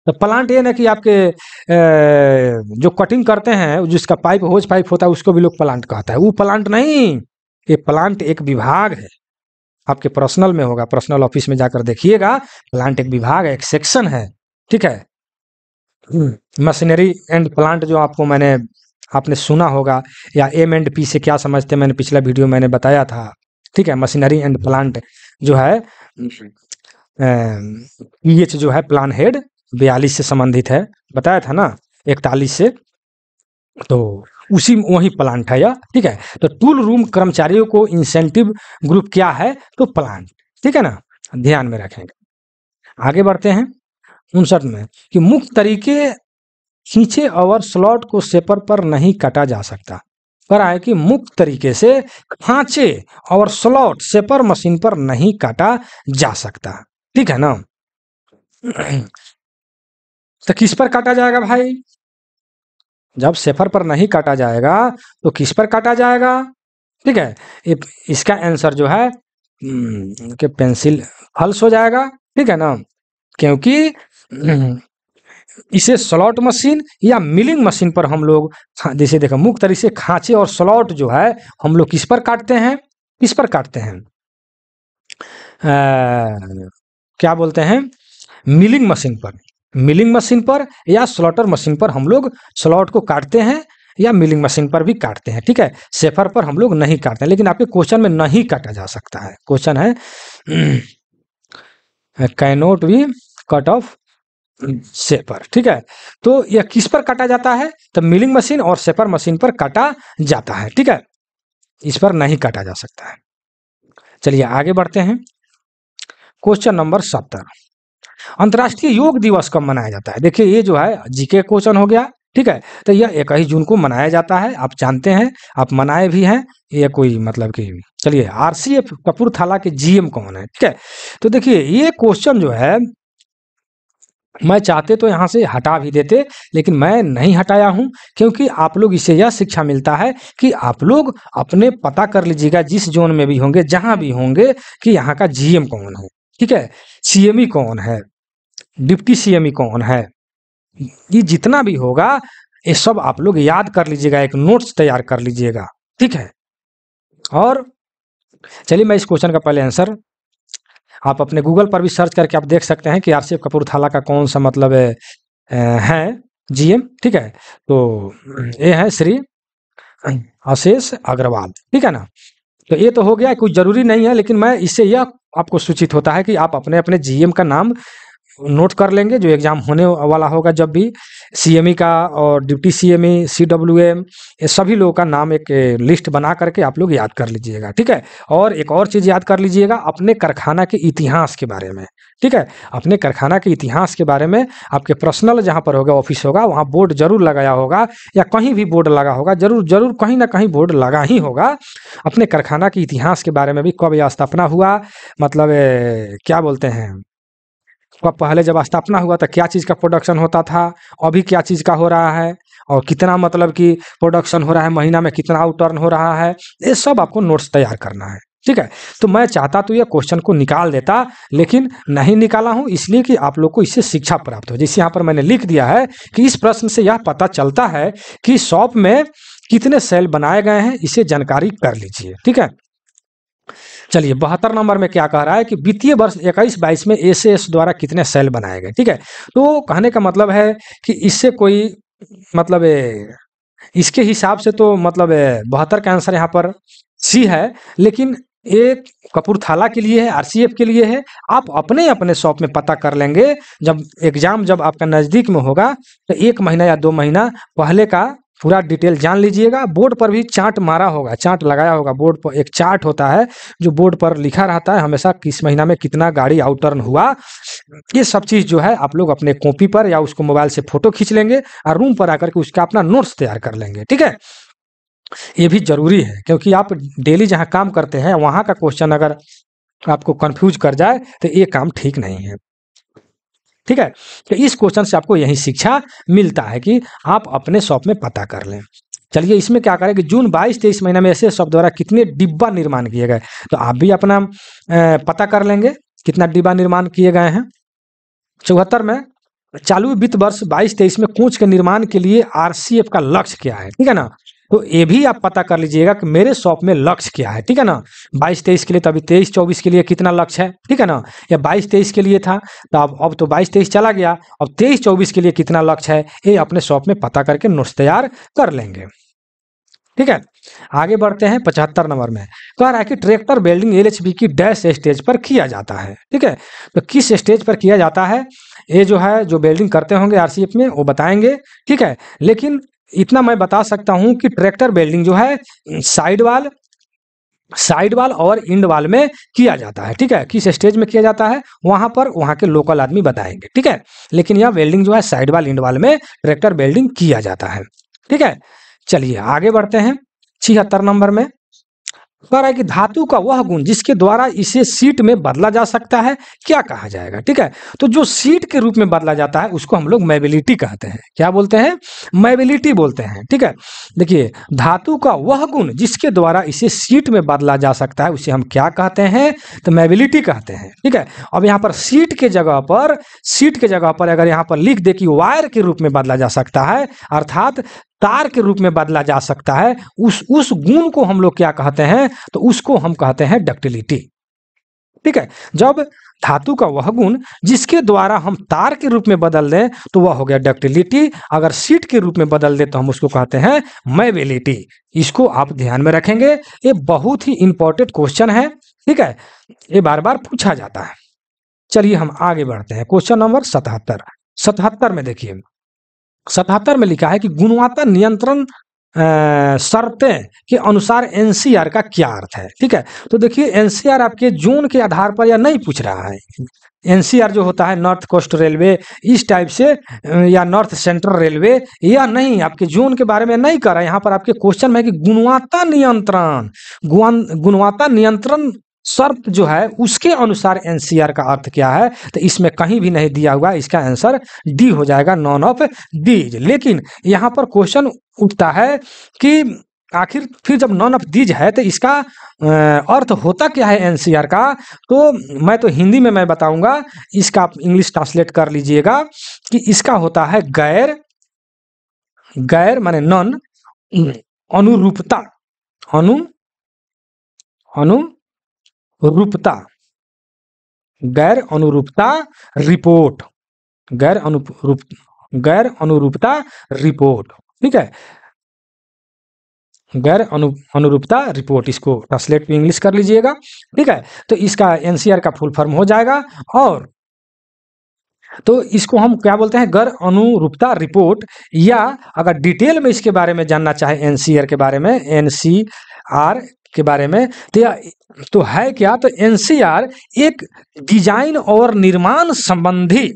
तो प्लांट ये ना कि आपके जो कटिंग करते हैं जिसका पाइप होज पाइप होता है उसको भी लोग प्लांट कहता है वो प्लांट नहीं ये प्लांट एक विभाग है आपके पर्सनल में होगा पर्सनल ऑफिस में जाकर देखिएगा प्लांट एक विभाग है एक सेक्शन है ठीक है मशीनरी एंड प्लांट जो आपको मैंने आपने सुना होगा या एम एंड पी से क्या समझते मैंने पिछला वीडियो मैंने बताया था ठीक है मशीनरी एंड प्लांट जो है पी एच जो है प्लान हेड बयालीस से संबंधित है बताया था ना इकतालीस से तो उसी वही प्लांट है यह ठीक है तो टूल रूम कर्मचारियों को इंसेंटिव ग्रुप क्या है तो प्लांट ठीक है ना ध्यान में रखेंगे आगे बढ़ते हैं उनसठ में कि मुख्य तरीके खींचे और स्लॉट को सेपर पर नहीं काटा जा सकता पर आए कि मुख्य तरीके से खांचे और स्लॉट सेपर मशीन पर नहीं काटा जा सकता ठीक है ना तो किस पर काटा जाएगा भाई जब सेफर पर नहीं काटा जाएगा तो किस पर काटा जाएगा ठीक है इसका आंसर जो है कि पेंसिल फल्स हो जाएगा ठीक है ना क्योंकि इसे स्लॉट मशीन या मिलिंग मशीन पर हम लोग हाँ, जैसे देखो मुख्य तरीके से खांचे और स्लॉट जो है हम लोग किस पर काटते हैं किस पर काटते हैं आ, क्या बोलते हैं मिलिंग मशीन पर मिलिंग मशीन पर या स्लॉटर मशीन पर हम लोग स्लॉट को काटते हैं या मिलिंग मशीन पर भी काटते हैं ठीक है सेफर पर हम लोग नहीं काटते हैं लेकिन आपके क्वेश्चन में नहीं काटा जा सकता है क्वेश्चन है cannot we cut off shaper ठीक है तो यह किस पर काटा जाता है तो मिलिंग मशीन और सेपर मशीन पर काटा जाता है ठीक है इस पर नहीं काटा जा सकता है चलिए आगे बढ़ते हैं क्वेश्चन नंबर सत्तर अंतर्राष्ट्रीय योग दिवस कब मनाया जाता है देखिए ये जो है जीके क्वेश्चन हो गया ठीक है तो यह इक्कीस जून को मनाया जाता है आप जानते हैं आप मनाए भी हैं ये कोई मतलब कि चलिए आरसीएफ कपूरथला के जीएम कौन है ठीक है तो देखिए ये क्वेश्चन जो है मैं चाहते तो यहाँ से हटा भी देते लेकिन मैं नहीं हटाया हूँ क्योंकि आप लोग इसे यह शिक्षा मिलता है कि आप लोग अपने पता कर लीजिएगा जिस जोन में भी होंगे जहाँ भी होंगे कि यहाँ का जीएम कौन है ठीक है सीएमई कौन है डिप्टी सीएमई कौन है ये जितना भी होगा ये सब आप लोग याद कर लीजिएगा एक नोट्स तैयार कर लीजिएगा ठीक है और चलिए मैं इस क्वेश्चन का पहले आंसर आप अपने गूगल पर भी सर्च करके आप देख सकते हैं कि आरसीएफ थाला का कौन सा मतलब है, है जीएम ठीक है तो ये है श्री आशीष अग्रवाल ठीक है ना तो ये तो हो गया कुछ जरूरी नहीं है लेकिन मैं इससे यह आपको सूचित होता है कि आप अपने अपने जीएम का नाम नोट कर लेंगे जो एग्ज़ाम होने वाला होगा जब भी सीएमई का और डिप्टी सीएमई सीडब्ल्यूएम ये सभी लोगों का नाम एक लिस्ट बना करके आप लोग याद कर लीजिएगा ठीक है और एक और चीज़ याद कर लीजिएगा अपने कारखाना के इतिहास के बारे में ठीक है अपने कारखाना के इतिहास के बारे में आपके पर्सनल जहाँ पर होगा ऑफिस होगा वहाँ बोर्ड जरूर लगाया होगा या कहीं भी बोर्ड लगा होगा जरूर जरूर कहीं ना कहीं बोर्ड लगा ही होगा अपने कारखाना के इतिहास के बारे में भी कब यह स्थापना हुआ मतलब क्या बोलते हैं का पहले जब स्थापना हुआ तो क्या चीज़ का प्रोडक्शन होता था अभी क्या चीज़ का हो रहा है और कितना मतलब कि प्रोडक्शन हो रहा है महीना में कितना आउटर्न हो रहा है ये सब आपको नोट्स तैयार करना है ठीक है तो मैं चाहता तो ये क्वेश्चन को निकाल देता लेकिन नहीं निकाला हूँ इसलिए कि आप लोग को इससे शिक्षा प्राप्त हो जैसे यहाँ पर मैंने लिख दिया है कि इस प्रश्न से यह पता चलता है कि शॉप में कितने सेल बनाए गए हैं इसे जानकारी कर लीजिए ठीक है चलिए बहत्तर नंबर में क्या कह रहा है कि वित्तीय वर्ष इक्कीस बाईस में एस एस द्वारा कितने सेल बनाए गए ठीक है तो कहने का मतलब है कि इससे कोई मतलब इसके हिसाब से तो मतलब बहत्तर का आंसर यहाँ पर सी है लेकिन एक कपूरथाला के लिए है आरसीएफ के लिए है आप अपने अपने शॉप में पता कर लेंगे जब एग्जाम जब आपका नज़दीक में होगा तो एक महीना या दो महीना पहले का पूरा डिटेल जान लीजिएगा बोर्ड पर भी चार्ट मारा होगा चार्ट लगाया होगा बोर्ड पर एक चार्ट होता है जो बोर्ड पर लिखा रहता है हमेशा किस महीना में कितना गाड़ी आउटर्न हुआ ये सब चीज़ जो है आप लोग अपने कॉपी पर या उसको मोबाइल से फोटो खींच लेंगे और रूम पर आकर के उसका अपना नोट्स तैयार कर लेंगे ठीक है ये भी जरूरी है क्योंकि आप डेली जहाँ काम करते हैं वहाँ का क्वेश्चन अगर आपको कंफ्यूज कर जाए तो ये काम ठीक नहीं है ठीक है तो इस क्वेश्चन से आपको यही शिक्षा मिलता है कि आप अपने शॉप में पता कर लें चलिए इसमें क्या करें कि जून बाईस तेईस महीने में ऐसे शॉप द्वारा कितने डिब्बा निर्माण किए गए तो आप भी अपना पता कर लेंगे कितना डिब्बा निर्माण किए गए हैं चौहत्तर में चालू वित्त वर्ष बाईस तेईस में कोच के निर्माण के लिए आरसीएफ का लक्ष्य क्या है ठीक है ना तो ये भी आप पता कर लीजिएगा कि मेरे शॉप में लक्ष्य क्या है ठीक है ना बाईस तेईस के लिए तो अभी तेईस चौबीस के लिए कितना लक्ष्य है ठीक है ना या बाईस तेईस के लिए था तो अब अब तो बाईस तेईस चला गया अब तेईस चौबीस के लिए कितना लक्ष्य है ये अपने शॉप में पता करके नोट्स तैयार कर लेंगे ठीक है आगे बढ़ते हैं पचहत्तर नंबर में कह रहा है कि ट्रैक्टर बेल्डिंग एल की डैश स्टेज पर किया जाता है ठीक है तो किस स्टेज पर किया जाता है ये जो है जो बेल्डिंग करते होंगे आरसीएफ में वो बताएंगे ठीक है लेकिन इतना मैं बता सकता हूं कि ट्रैक्टर वेल्डिंग जो है साइड वाल साइड वाल और इंड वाल में किया जाता है ठीक है किस स्टेज में किया जाता है वहां पर वहां के लोकल आदमी बताएंगे ठीक है लेकिन यह वेल्डिंग जो है साइड वाल इंड वाल में ट्रैक्टर वेल्डिंग किया जाता है ठीक है चलिए आगे बढ़ते हैं छिहत्तर नंबर में कह रहा है कि धातु का वह गुण जिसके द्वारा इसे सीट में बदला जा सकता है क्या कहा जाएगा ठीक है तो जो सीट के रूप में बदला जाता है उसको हम लोग मैबिलिटी कहते हैं क्या बोलते हैं मैबिलिटी बोलते हैं ठीक है देखिए धातु का वह गुण जिसके द्वारा इसे सीट में बदला जा सकता है उसे हम क्या कहते हैं तो मैबिलिटी कहते हैं ठीक है अब यहाँ पर सीट के जगह पर सीट के जगह पर अगर यहाँ पर लिख दे कि वायर के रूप में बदला जा सकता है अर्थात तार के रूप में बदला जा सकता है उस उस गुण को हम लोग क्या कहते हैं तो उसको हम कहते हैं डक्टिलिटी ठीक है जब धातु का वह गुण जिसके द्वारा हम तार के रूप में बदल दें तो वह हो गया डक्टिलिटी अगर सीट के रूप में बदल दे तो हम उसको कहते हैं मैबिलिटी इसको आप ध्यान में रखेंगे ये बहुत ही इंपॉर्टेंट क्वेश्चन है ठीक है ये बार बार पूछा जाता है चलिए हम आगे बढ़ते हैं क्वेश्चन नंबर सतहत्तर सतहत्तर में देखिए सतहत्तर में लिखा है कि गुणवत्ता नियंत्रण शर्तें के अनुसार एनसीआर का क्या अर्थ है ठीक है तो देखिए एनसीआर आपके जोन के आधार पर या नहीं पूछ रहा है एनसीआर जो होता है नॉर्थ कोस्ट रेलवे इस टाइप से या नॉर्थ सेंट्रल रेलवे या नहीं आपके जोन के बारे में नहीं कर रहा है यहाँ पर आपके क्वेश्चन में कि गुणवत्ता नियंत्रण गुणवत्ता नियंत्रण शर्त जो है उसके अनुसार एनसीआर का अर्थ क्या है तो इसमें कहीं भी नहीं दिया हुआ इसका आंसर डी हो जाएगा नॉन ऑफ डीज लेकिन यहां पर क्वेश्चन उठता है कि आखिर फिर जब नॉन ऑफ डीज है तो इसका अर्थ होता क्या है एनसीआर का तो मैं तो हिंदी में मैं बताऊंगा इसका आप इंग्लिश ट्रांसलेट कर लीजिएगा कि इसका होता है गैर गैर माने नॉन अनुरूपता अनु अनु रूपता गैर अनुरूपता रिपोर्ट गैर अनुरूप गैर अनुरूपता रिपोर्ट ठीक है गैर अनु अनुरूपता रिपोर्ट इसको ट्रांसलेट भी इंग्लिश कर लीजिएगा ठीक है तो इसका एनसीआर का फुल फॉर्म हो जाएगा और तो इसको हम क्या बोलते हैं गैर अनुरूपता रिपोर्ट या अगर डिटेल में इसके बारे में जानना चाहे एनसीआर के बारे में एनसीआर के बारे में तो तो है क्या तो एनसीआर एक डिजाइन और निर्माण संबंधी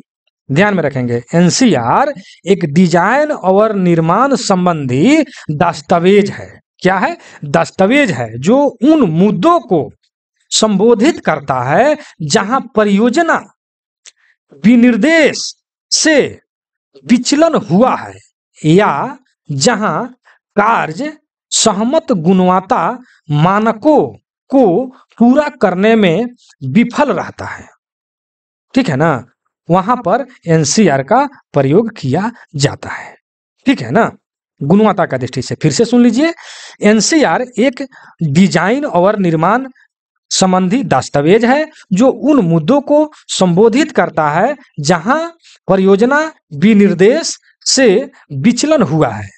ध्यान में रखेंगे एनसीआर एक डिजाइन और निर्माण संबंधी दस्तावेज है क्या है दस्तावेज है जो उन मुद्दों को संबोधित करता है जहां परियोजना विनिर्देश से विचलन हुआ है या जहां कार्य सहमत गुणवत्ता मानकों को पूरा करने में विफल रहता है ठीक है ना वहां पर एनसीआर का प्रयोग किया जाता है ठीक है ना गुणवत्ता का दृष्टि से फिर से सुन लीजिए एनसीआर एक डिजाइन और निर्माण संबंधी दस्तावेज है जो उन मुद्दों को संबोधित करता है जहां परियोजना विनिर्देश से विचलन हुआ है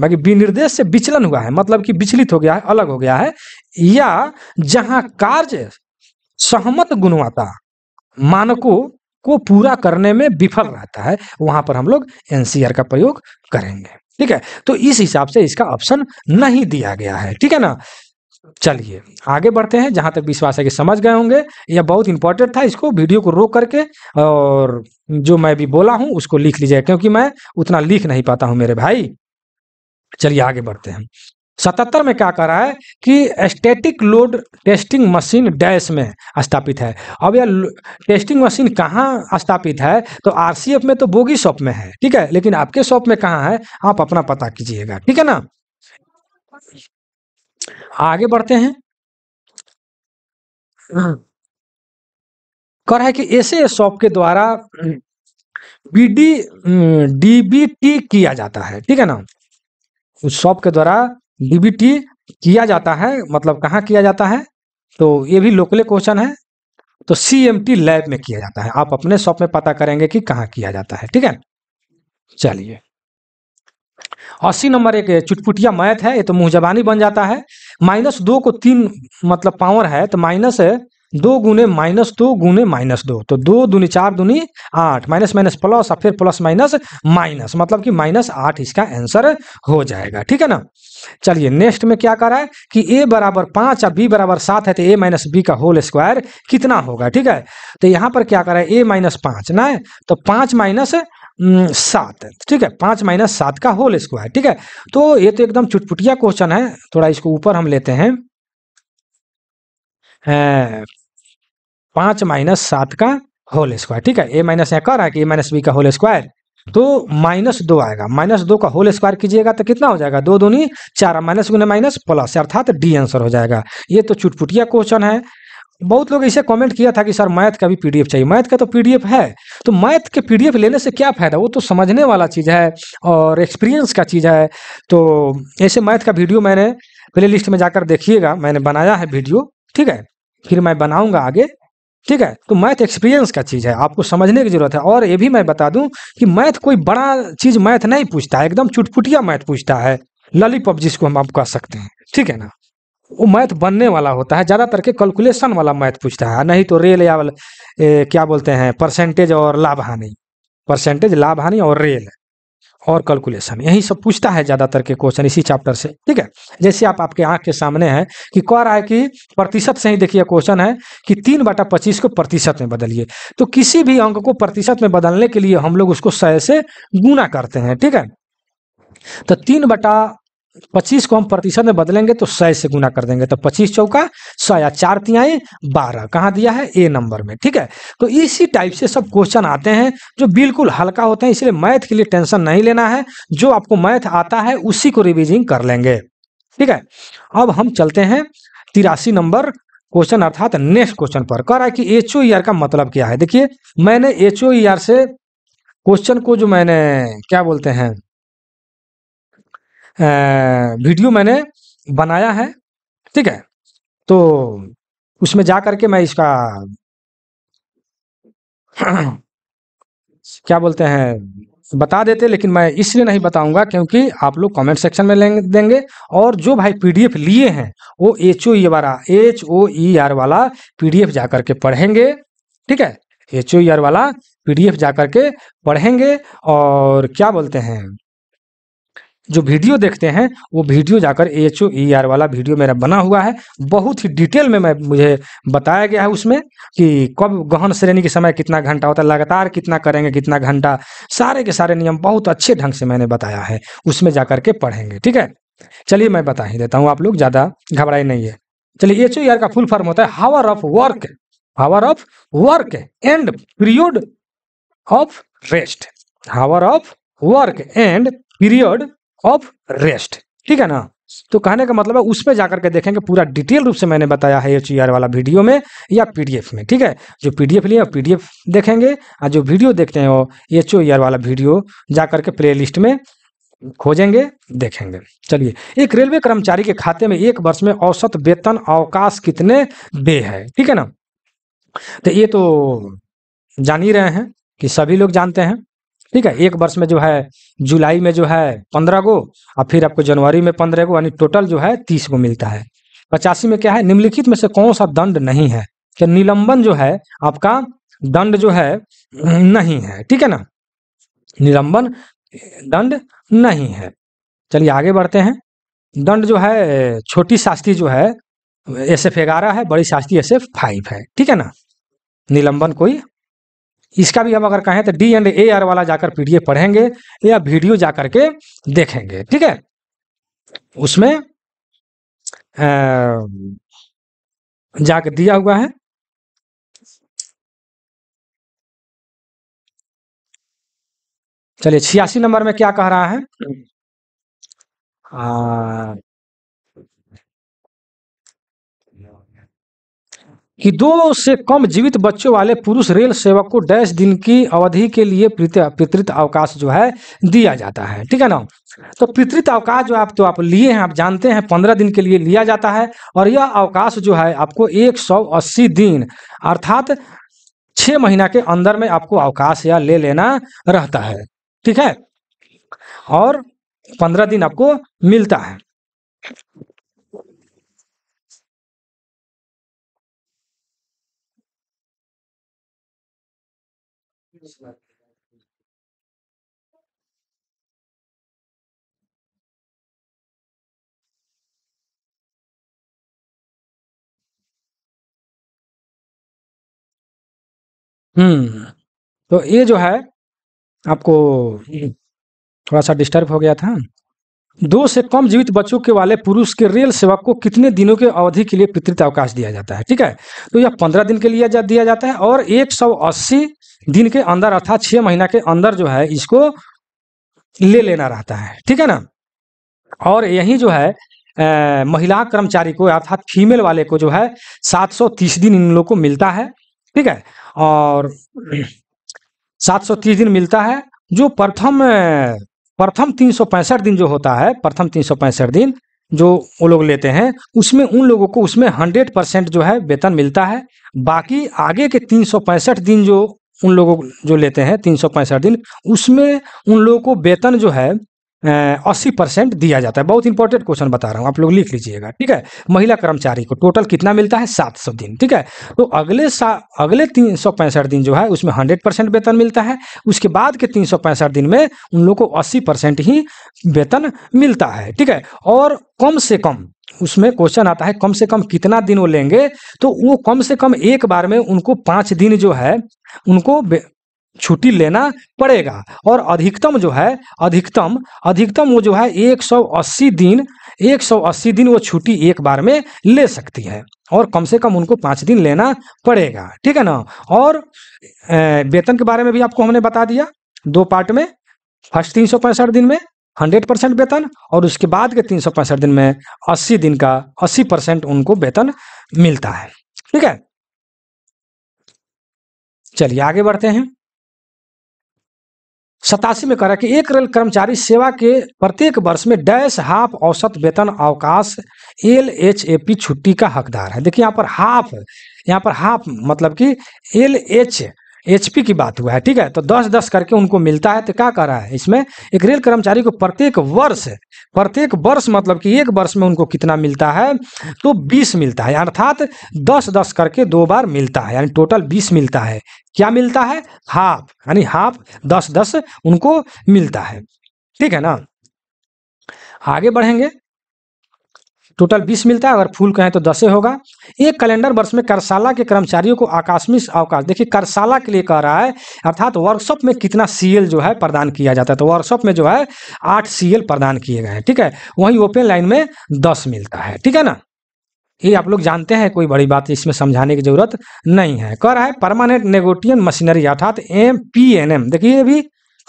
बाकी विनिर्देश से विचलन हुआ है मतलब कि विचलित हो गया है अलग हो गया है या जहां कार्य सहमत गुणवत्ता मानकों को पूरा करने में विफल रहता है वहां पर हम लोग एनसीआर का प्रयोग करेंगे ठीक है तो इस हिसाब से इसका ऑप्शन नहीं दिया गया है ठीक है ना चलिए आगे बढ़ते हैं जहां तक विश्वास है कि समझ गए होंगे यह बहुत इंपॉर्टेंट था इसको वीडियो को रोक करके और जो मैं भी बोला हूं उसको लिख लीजिए क्योंकि मैं उतना लिख नहीं पाता हूं मेरे भाई चलिए आगे बढ़ते हैं सतहत्तर में क्या कर रहा है कि static load testing machine dash में स्थापित है अब यह टेस्टिंग मशीन कहाँ स्थापित है तो आरसीएफ में तो बोगी शॉप में है ठीक है लेकिन आपके शॉप में कहाँ है आप अपना पता कीजिएगा ठीक है ना आगे बढ़ते हैं कर है कि ऐसे शॉप के द्वारा बीडी डीबीटी किया जाता है ठीक है ना उस शॉप के द्वारा डीबीटी किया जाता है मतलब कहाँ किया जाता है तो ये भी लोकल क्वेश्चन है तो टी लैब में किया जाता है आप अपने शॉप में पता करेंगे कि कहाँ किया जाता है ठीक है चलिए अस्सी नंबर एक चुटपुटिया मैथ है ये तो मुंह जबानी बन जाता है माइनस दो को तीन मतलब पावर है तो माइनस दो गुने माइनस दो गुने माइनस दो तो दो दूनी चार दूनी आठ माइनस माइनस प्लस और फिर प्लस माइनस माइनस मतलब कि माइनस आठ इसका आंसर हो जाएगा ठीक है ना चलिए नेक्स्ट में क्या करा है कि ए बराबर पांच और बी बराबर सात है तो ए माइनस बी का होल स्क्वायर कितना होगा ठीक है तो यहाँ पर क्या करा है ए माइनस पांच ना तो पांच माइनस सात ठीक है पांच माइनस सात का होल स्क्वायर ठीक है तो ये तो एकदम चुटपुटिया क्वेश्चन है थोड़ा इसको ऊपर हम लेते हैं पांच माइनस सात का होल स्क्वायर ठीक है ए माइनस यहाँ कह रहा है कि ए माइनस बी का होल स्क्वायर तो माइनस दो आएगा माइनस दो का होल स्क्वायर कीजिएगा तो कितना हो जाएगा दो दूनी चार माइनस गुना माइनस प्लस अर्थात डी आंसर हो जाएगा ये तो चुटपुटिया क्वेश्चन है बहुत लोग इसे कमेंट किया था कि सर मैथ का भी पीडीएफ चाहिए मैथ का तो पीडीएफ है तो मैथ के पीडीएफ लेने से क्या फ़ायदा वो तो समझने वाला चीज़ है और एक्सपीरियंस का चीज़ है तो ऐसे मैथ का वीडियो मैंने प्ले लिस्ट में जाकर देखिएगा मैंने बनाया है वीडियो ठीक है फिर मैं बनाऊंगा आगे ठीक है तो मैथ एक्सपीरियंस का चीज़ है आपको समझने की जरूरत है और ये भी मैं बता दूं कि मैथ कोई बड़ा चीज़ मैथ नहीं पूछता है एकदम चुटपुटिया मैथ पूछता है लॉलीपॉप जिसको हम आप कह सकते हैं ठीक है ना वो मैथ बनने वाला होता है ज़्यादातर के कैलकुलेशन वाला मैथ पूछता है नहीं तो रेल या ए, क्या बोलते हैं परसेंटेज और लाभ हानि परसेंटेज लाभ हानि और रेल और कैलकुलेशन यही सब पूछता है ज़्यादातर के क्वेश्चन इसी चैप्टर से ठीक है जैसे आप आपके आंख के सामने है कि कह रहा है कि प्रतिशत से ही देखिए क्वेश्चन है कि तीन बटा पच्चीस को प्रतिशत में बदलिए तो किसी भी अंक को प्रतिशत में बदलने के लिए हम लोग उसको सय से गुना करते हैं ठीक है तो तीन बटा पच्चीस को हम प्रतिशत में बदलेंगे तो सय से गुना कर देंगे तो पच्चीस चौका सौ या चार तिहाई बारह कहाँ दिया है ए नंबर में ठीक है तो इसी टाइप से सब क्वेश्चन आते हैं जो बिल्कुल हल्का होते हैं इसलिए मैथ के लिए टेंशन नहीं लेना है जो आपको मैथ आता है उसी को रिविजिंग कर लेंगे ठीक है अब हम चलते हैं तिरासी नंबर क्वेश्चन अर्थात नेक्स्ट क्वेश्चन पर कह रहा है कि एच ओ आर का मतलब क्या है देखिए मैंने एच ओ आर से क्वेश्चन को जो मैंने क्या बोलते हैं वीडियो मैंने बनाया है ठीक है तो उसमें जा करके मैं इसका क्या बोलते हैं बता देते लेकिन मैं इसलिए नहीं बताऊंगा क्योंकि आप लोग कमेंट सेक्शन में लेंगे देंगे और जो भाई पीडीएफ लिए हैं वो एच ओ ई वाला एच ओ ई आर वाला पीडीएफ जा करके पढ़ेंगे ठीक है एच ओ ई आर वाला पीडीएफ जा करके पढ़ेंगे और क्या बोलते हैं जो वीडियो देखते हैं वो वीडियो जाकर एच ओ ई आर वाला वीडियो मेरा बना हुआ है बहुत ही डिटेल में मैं मुझे बताया गया है उसमें कि कब गहन श्रेणी के समय कितना घंटा होता है लगातार कितना करेंगे कितना घंटा सारे के सारे नियम बहुत अच्छे ढंग से मैंने बताया है उसमें जाकर के पढ़ेंगे ठीक है चलिए मैं बता ही देता हूँ आप लोग ज़्यादा घबराए नहीं है चलिए एच ओ ई आर का फुल फॉर्म होता है hour of work hour of work and period of rest hour of work and period of rest ठीक है ना तो कहने का मतलब है उस पर जाकर के देखेंगे पूरा डिटेल रूप से मैंने बताया है एच e वाला वीडियो में या पीडीएफ में ठीक है जो पीडीएफ लिए पीडीएफ देखेंगे और जो वीडियो देखते हैं वो एच e वाला वीडियो जाकर के प्ले में खोजेंगे देखेंगे चलिए एक रेलवे कर्मचारी के खाते में एक वर्ष में औसत वेतन अवकाश कितने बे है ठीक है ना तो ये तो जान ही रहे हैं कि सभी लोग जानते हैं ठीक है एक वर्ष में जो है जुलाई में जो है पंद्रह गो और फिर आपको जनवरी में पंद्रह गो यानी टोटल जो है तीस गो मिलता है पचासी में क्या है निम्नलिखित में से कौन सा दंड नहीं है क्या निलंबन जो है आपका दंड जो है नहीं है ठीक है ना निलंबन दंड नहीं है चलिए आगे बढ़ते हैं दंड जो है छोटी शास्त्री जो है एस एफ है बड़ी शास्त्री एस एफ फाइव है ठीक है ना निलंबन कोई इसका भी हम अगर कहें तो डी एंड ए आर वाला जाकर पीडीएफ पढ़ेंगे या वीडियो जाकर के देखेंगे ठीक है उसमें जाकर दिया हुआ है चलिए छियासी नंबर में क्या कह रहा है हम्म। कि दो से कम जीवित बच्चों वाले पुरुष रेल सेवक को डैश दिन की अवधि के लिए पितृत अवकाश जो है दिया जाता है ठीक है ना तो पितृत अवकाश जो आप तो आप लिए हैं आप जानते हैं पंद्रह दिन के लिए लिया जाता है और यह अवकाश जो है आपको एक सौ अस्सी दिन अर्थात छह महीना के अंदर में आपको अवकाश या ले लेना रहता है ठीक है और पंद्रह दिन आपको मिलता है हम्म तो ये जो है आपको थोड़ा सा डिस्टर्ब हो गया था दो से कम जीवित बच्चों के वाले पुरुष के रेल सेवक को कितने दिनों के अवधि के लिए पितृत्व अवकाश दिया जाता है ठीक है तो यह पंद्रह दिन के लिए जा, दिया जाता है और एक सौ अस्सी दिन के अंदर अर्थात छह महीना के अंदर जो है इसको ले लेना रहता है ठीक है ना और यही जो है महिला कर्मचारी को अर्थात फीमेल वाले को जो है सात दिन इन लोग को मिलता है ठीक है और 730 दिन मिलता है जो प्रथम प्रथम पैंसठ दिन जो होता है प्रथम पैंसठ दिन जो वो लोग लेते हैं उसमें उन लोगों को उसमें 100 परसेंट जो है वेतन मिलता है बाकी आगे के पैंसठ दिन जो उन लोगों जो लेते हैं पैंसठ दिन उसमें उन लोगों को वेतन जो है अस्सी परसेंट दिया जाता है बहुत इंपॉर्टेंट क्वेश्चन बता रहा हूँ आप लोग लिख लीजिएगा ठीक है महिला कर्मचारी को टोटल कितना मिलता है सात सौ दिन ठीक है तो अगले सा अगले तीन सौ पैंसठ दिन जो है उसमें हंड्रेड परसेंट वेतन मिलता है उसके बाद के तीन सौ पैंसठ दिन में उन लोग को अस्सी परसेंट ही वेतन मिलता है ठीक है और कम से कम उसमें क्वेश्चन आता है कम से कम कितना दिन वो लेंगे तो वो कम से कम एक बार में उनको पाँच दिन जो है उनको छुट्टी लेना पड़ेगा और अधिकतम जो है अधिकतम अधिकतम वो जो है 180 दिन 180 दिन वो छुट्टी एक बार में ले सकती है और कम से कम उनको पाँच दिन लेना पड़ेगा ठीक है ना और वेतन के बारे में भी आपको हमने बता दिया दो पार्ट में फर्स्ट तीन दिन में हंड्रेड परसेंट वेतन और उसके बाद के तीन सौ पैंसठ दिन में अस्सी दिन का अस्सी परसेंट उनको वेतन मिलता है ठीक है चलिए आगे बढ़ते हैं सतासी में कह रहा है कि एक रेल कर्मचारी सेवा के प्रत्येक वर्ष में डैश हाफ औसत वेतन अवकाश एल एच ए पी छुट्टी का हकदार है देखिए यहाँ पर हाफ यहाँ पर हाफ मतलब कि एल एच एचपी की बात हुआ है ठीक है तो दस दस करके उनको मिलता है तो क्या कर रहा है इसमें एक रेल कर्मचारी को प्रत्येक वर्ष प्रत्येक वर्ष मतलब कि एक वर्ष में उनको कितना मिलता है तो बीस मिलता है अर्थात दस दस करके दो बार मिलता है यानी टोटल बीस मिलता है क्या मिलता है हाफ यानी हाफ दस दस उनको मिलता है ठीक है ना आगे बढ़ेंगे टोटल बीस मिलता है अगर फूल कहें तो दसे होगा एक कैलेंडर वर्ष में करशाला के कर्मचारियों को आकस्मिक अवकाश देखिए करशाला के लिए कह रहा है अर्थात वर्कशॉप में कितना सीएल जो है प्रदान किया जाता है तो वर्कशॉप में जो है आठ सीएल प्रदान किए गए हैं ठीक है वहीं ओपन लाइन में दस मिलता है ठीक है ना ये आप लोग जानते हैं कोई बड़ी बात इसमें समझाने की जरूरत नहीं है कह रहा है परमानेंट नेगोटियन मशीनरी अर्थात एम पी एन एम देखिए अभी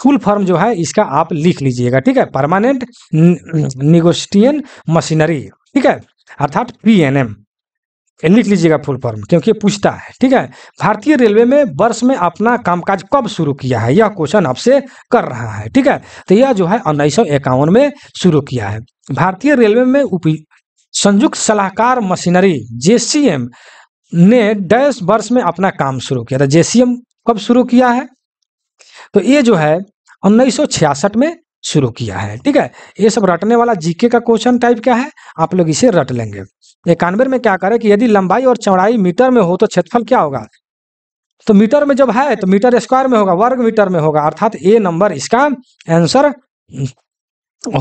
फुल फॉर्म जो है इसका आप लिख लीजिएगा ठीक है परमानेंट निगोस्टियन मशीनरी ठीक है अर्थात पी एन एम लिख लीजिएगा फुल फॉर्म क्योंकि पूछता है ठीक है भारतीय रेलवे में वर्ष में अपना कामकाज कब शुरू किया है यह क्वेश्चन आपसे कर रहा है ठीक है तो यह जो है उन्नीस में शुरू किया है भारतीय रेलवे में उप संयुक्त सलाहकार मशीनरी जेसीएम ने डैश वर्ष में अपना काम शुरू किया था तो जेसीएम कब शुरू किया है तो ये जो है उन्नीस में शुरू किया है ठीक है ये सब रटने वाला जीके का क्वेश्चन टाइप क्या है आप लोग इसे रट लेंगे इक्यानवे में क्या करें कि यदि लंबाई और चौड़ाई मीटर में हो तो क्षेत्रफल क्या होगा तो मीटर में जब है तो मीटर स्क्वायर में होगा वर्ग मीटर में होगा अर्थात ए नंबर इसका आंसर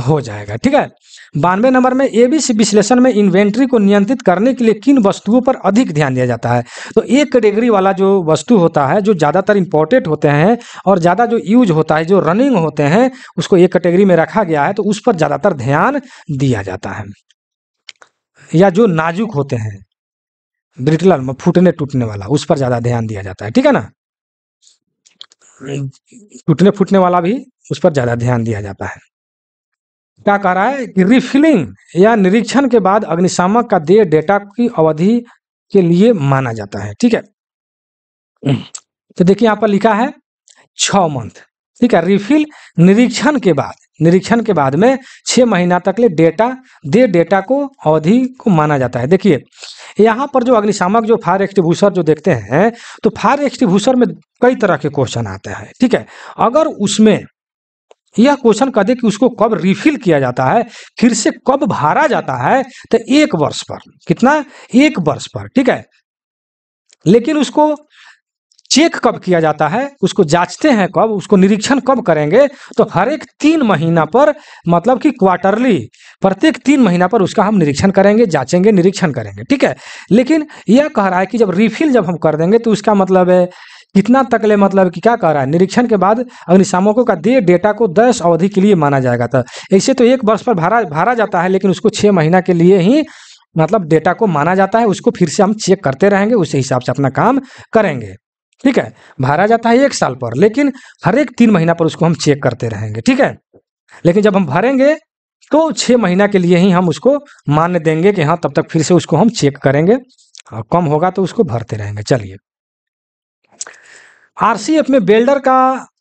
हो जाएगा ठीक है बानवे नंबर में एबीसी विश्लेषण में इन्वेंट्री को नियंत्रित करने के लिए किन वस्तुओं पर अधिक ध्यान दिया जाता है तो एक कैटेगरी वाला जो वस्तु होता है जो ज़्यादातर इंपॉर्टेंट होते हैं और ज़्यादा जो यूज होता है जो रनिंग होते हैं उसको एक कैटेगरी में रखा गया है तो उस पर ज़्यादातर ध्यान दिया जाता है या जो नाजुक होते हैं ब्रिटलर फूटने टूटने वाला उस पर ज़्यादा ध्यान दिया जाता है ठीक है ना हम्म। टूटने फूटने वाला भी उस पर ज़्यादा ध्यान दिया जाता है क्या कह रहा है कि रिफिलिंग या निरीक्षण के बाद अग्निशामक का देय डेटा की अवधि के लिए माना जाता है ठीक है तो देखिए यहाँ पर लिखा है छ मंथ ठीक है रिफिल निरीक्षण के बाद निरीक्षण के बाद में छह महीना तक ले डेटा दे डेटा को अवधि को माना जाता है देखिए यहाँ पर जो अग्निशामक जो फायर एक्सटिब्यूसर जो देखते हैं तो फायर एक्सटिब्यूसर में कई तरह के क्वेश्चन आते हैं ठीक है अगर उसमें यह क्वेश्चन कह दे कि उसको कब रिफिल किया जाता है फिर से कब भरा जाता है तो एक वर्ष पर कितना एक वर्ष पर ठीक है लेकिन उसको चेक कब किया जाता है उसको जांचते हैं कब उसको निरीक्षण कब करेंगे तो हर एक तीन महीना पर मतलब कि क्वार्टरली प्रत्येक तीन महीना पर उसका हम निरीक्षण करेंगे जांचेंगे निरीक्षण करेंगे ठीक है लेकिन यह कह रहा है कि जब रिफिल जब हम कर देंगे तो उसका मतलब है कितना तक ले मतलब कि क्या कह रहा है निरीक्षण के बाद अग्निशामकों का देय डेटा को दस अवधि के लिए माना जाएगा तो ऐसे तो एक वर्ष पर भरा भरा जाता है लेकिन उसको छः महीना के लिए ही मतलब डेटा को माना जाता है उसको फिर से हम चेक करते रहेंगे उसी हिसाब से अपना काम करेंगे ठीक है भरा जाता है एक साल पर लेकिन हर एक तीन महीना पर उसको हम चेक करते रहेंगे ठीक है लेकिन जब हम भरेंगे तो छः महीना के लिए ही हम उसको मान देंगे कि हाँ तब तक फिर से उसको हम चेक करेंगे और हाँ, कम होगा तो उसको भरते रहेंगे चलिए आरसीएफ में बेल्डर का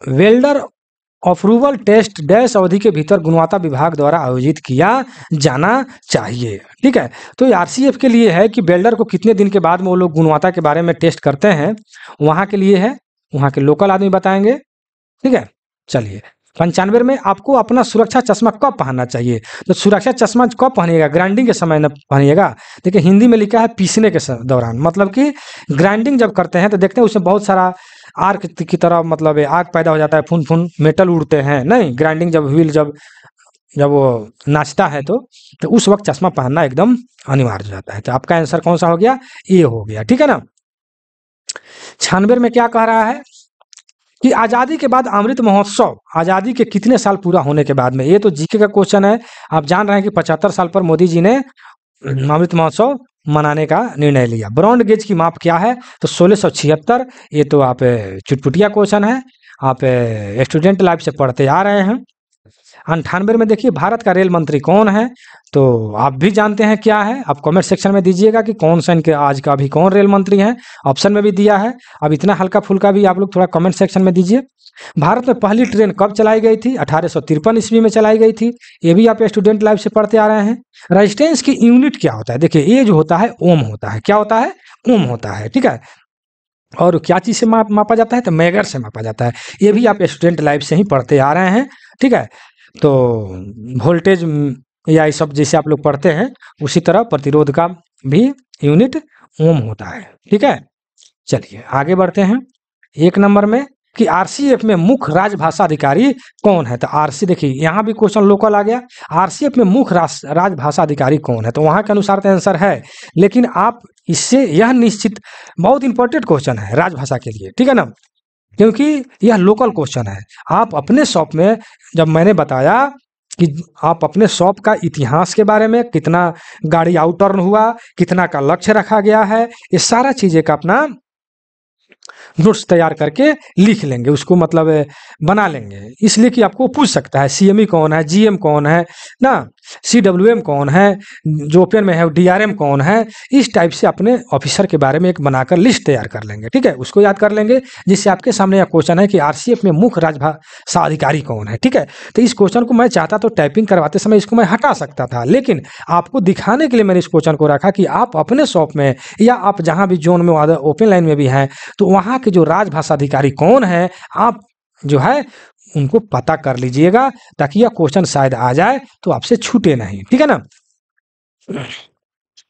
वेल्डर अप्रूवल टेस्ट डैश अवधि के भीतर गुणवत्ता विभाग द्वारा आयोजित किया जाना चाहिए ठीक है तो ये आरसीएफ के लिए है कि बेल्डर को कितने दिन के बाद में वो लोग गुणवत्ता के बारे में टेस्ट करते हैं वहाँ के लिए है वहाँ के लोकल आदमी बताएंगे ठीक है चलिए पंचानवे में आपको अपना सुरक्षा चश्मा कब पहनना चाहिए तो सुरक्षा चश्मा कब पहनिएगा ग्राइंडिंग के समय न पहनिएगा देखिए हिंदी में लिखा है पीसने के दौरान मतलब कि ग्राइंडिंग जब करते हैं तो देखते हैं उसमें बहुत सारा आर्क की तरह मतलब आग पैदा हो जाता है फून फून मेटल उड़ते हैं नहीं ग्राइंडिंग जब व्हील जब जब वो नाचता है तो तो उस वक्त चश्मा पहनना एकदम अनिवार्य हो जाता है तो आपका आंसर कौन सा हो गया ए हो गया ठीक है ना छानबे में क्या कह रहा है कि आज़ादी के बाद अमृत महोत्सव आज़ादी के कितने साल पूरा होने के बाद में ये तो जीके का क्वेश्चन है आप जान रहे हैं कि पचहत्तर साल पर मोदी जी ने अमृत महोत्सव मनाने का निर्णय लिया ब्रॉन्ड गेज की माप क्या है तो सोलह सौ छिहत्तर ये तो आप चुटपुटिया क्वेश्चन है आप स्टूडेंट लाइफ से पढ़ते आ रहे हैं अंठानवे में देखिए भारत का रेल मंत्री कौन है तो आप भी जानते हैं क्या है आप कमेंट सेक्शन में दीजिएगा कि कौन सा इनके आज का अभी कौन रेल मंत्री है ऑप्शन में भी दिया है अब इतना हल्का फुल्का भी आप लोग थोड़ा कमेंट सेक्शन में दीजिए भारत में पहली ट्रेन कब चलाई गई थी अठारह ईस्वी में चलाई गई थी ये भी आप स्टूडेंट लाइफ से पढ़ते आ रहे हैं रजिस्टेंस की यूनिट क्या होता है देखिए ये जो होता है ओम होता है क्या होता है ओम होता है ठीक है और क्या चीज़ से मापा जाता है तो मेगर से मापा जाता है ये भी आप स्टूडेंट लाइफ से ही पढ़ते आ रहे हैं ठीक है तो वोल्टेज या ये सब जैसे आप लोग पढ़ते हैं उसी तरह प्रतिरोध का भी यूनिट ओम होता है ठीक है चलिए आगे बढ़ते हैं एक नंबर में कि आरसीएफ में मुख्य राजभाषा अधिकारी कौन है तो आरसी देखिए यहाँ भी क्वेश्चन लोकल आ गया आरसीएफ में मुख्य राजभाषा अधिकारी कौन है तो वहाँ के अनुसार तो आंसर है लेकिन आप इससे यह निश्चित बहुत इंपॉर्टेंट क्वेश्चन है राजभाषा के लिए ठीक है ना क्योंकि यह लोकल क्वेश्चन है आप अपने शॉप में जब मैंने बताया कि आप अपने शॉप का इतिहास के बारे में कितना गाड़ी आउट टर्न हुआ कितना का लक्ष्य रखा गया है ये सारा चीज़ें का अपना नोट्स तैयार करके लिख लेंगे उसको मतलब बना लेंगे इसलिए कि आपको पूछ सकता है सीएमई e कौन है जीएम कौन है ना सी डब्ल्यू एम कौन है जो ओपन में है डी आर एम कौन है इस टाइप से अपने ऑफिसर के बारे में एक बनाकर लिस्ट तैयार कर लेंगे ठीक है उसको याद कर लेंगे जिससे आपके सामने यह क्वेश्चन है कि आर सी एफ में मुख्य राजभाषा अधिकारी कौन है ठीक है तो इस क्वेश्चन को मैं चाहता तो टाइपिंग करवाते समय इसको मैं हटा सकता था लेकिन आपको दिखाने के लिए मैंने इस क्वेश्चन को रखा कि आप अपने शॉप में या आप जहाँ भी जोन में ओपन लाइन में भी हैं तो वहाँ के जो राजभाषा अधिकारी कौन है आप जो है उनको पता कर लीजिएगा ताकि यह क्वेश्चन शायद आ जाए तो आपसे छूटे नहीं ठीक है ना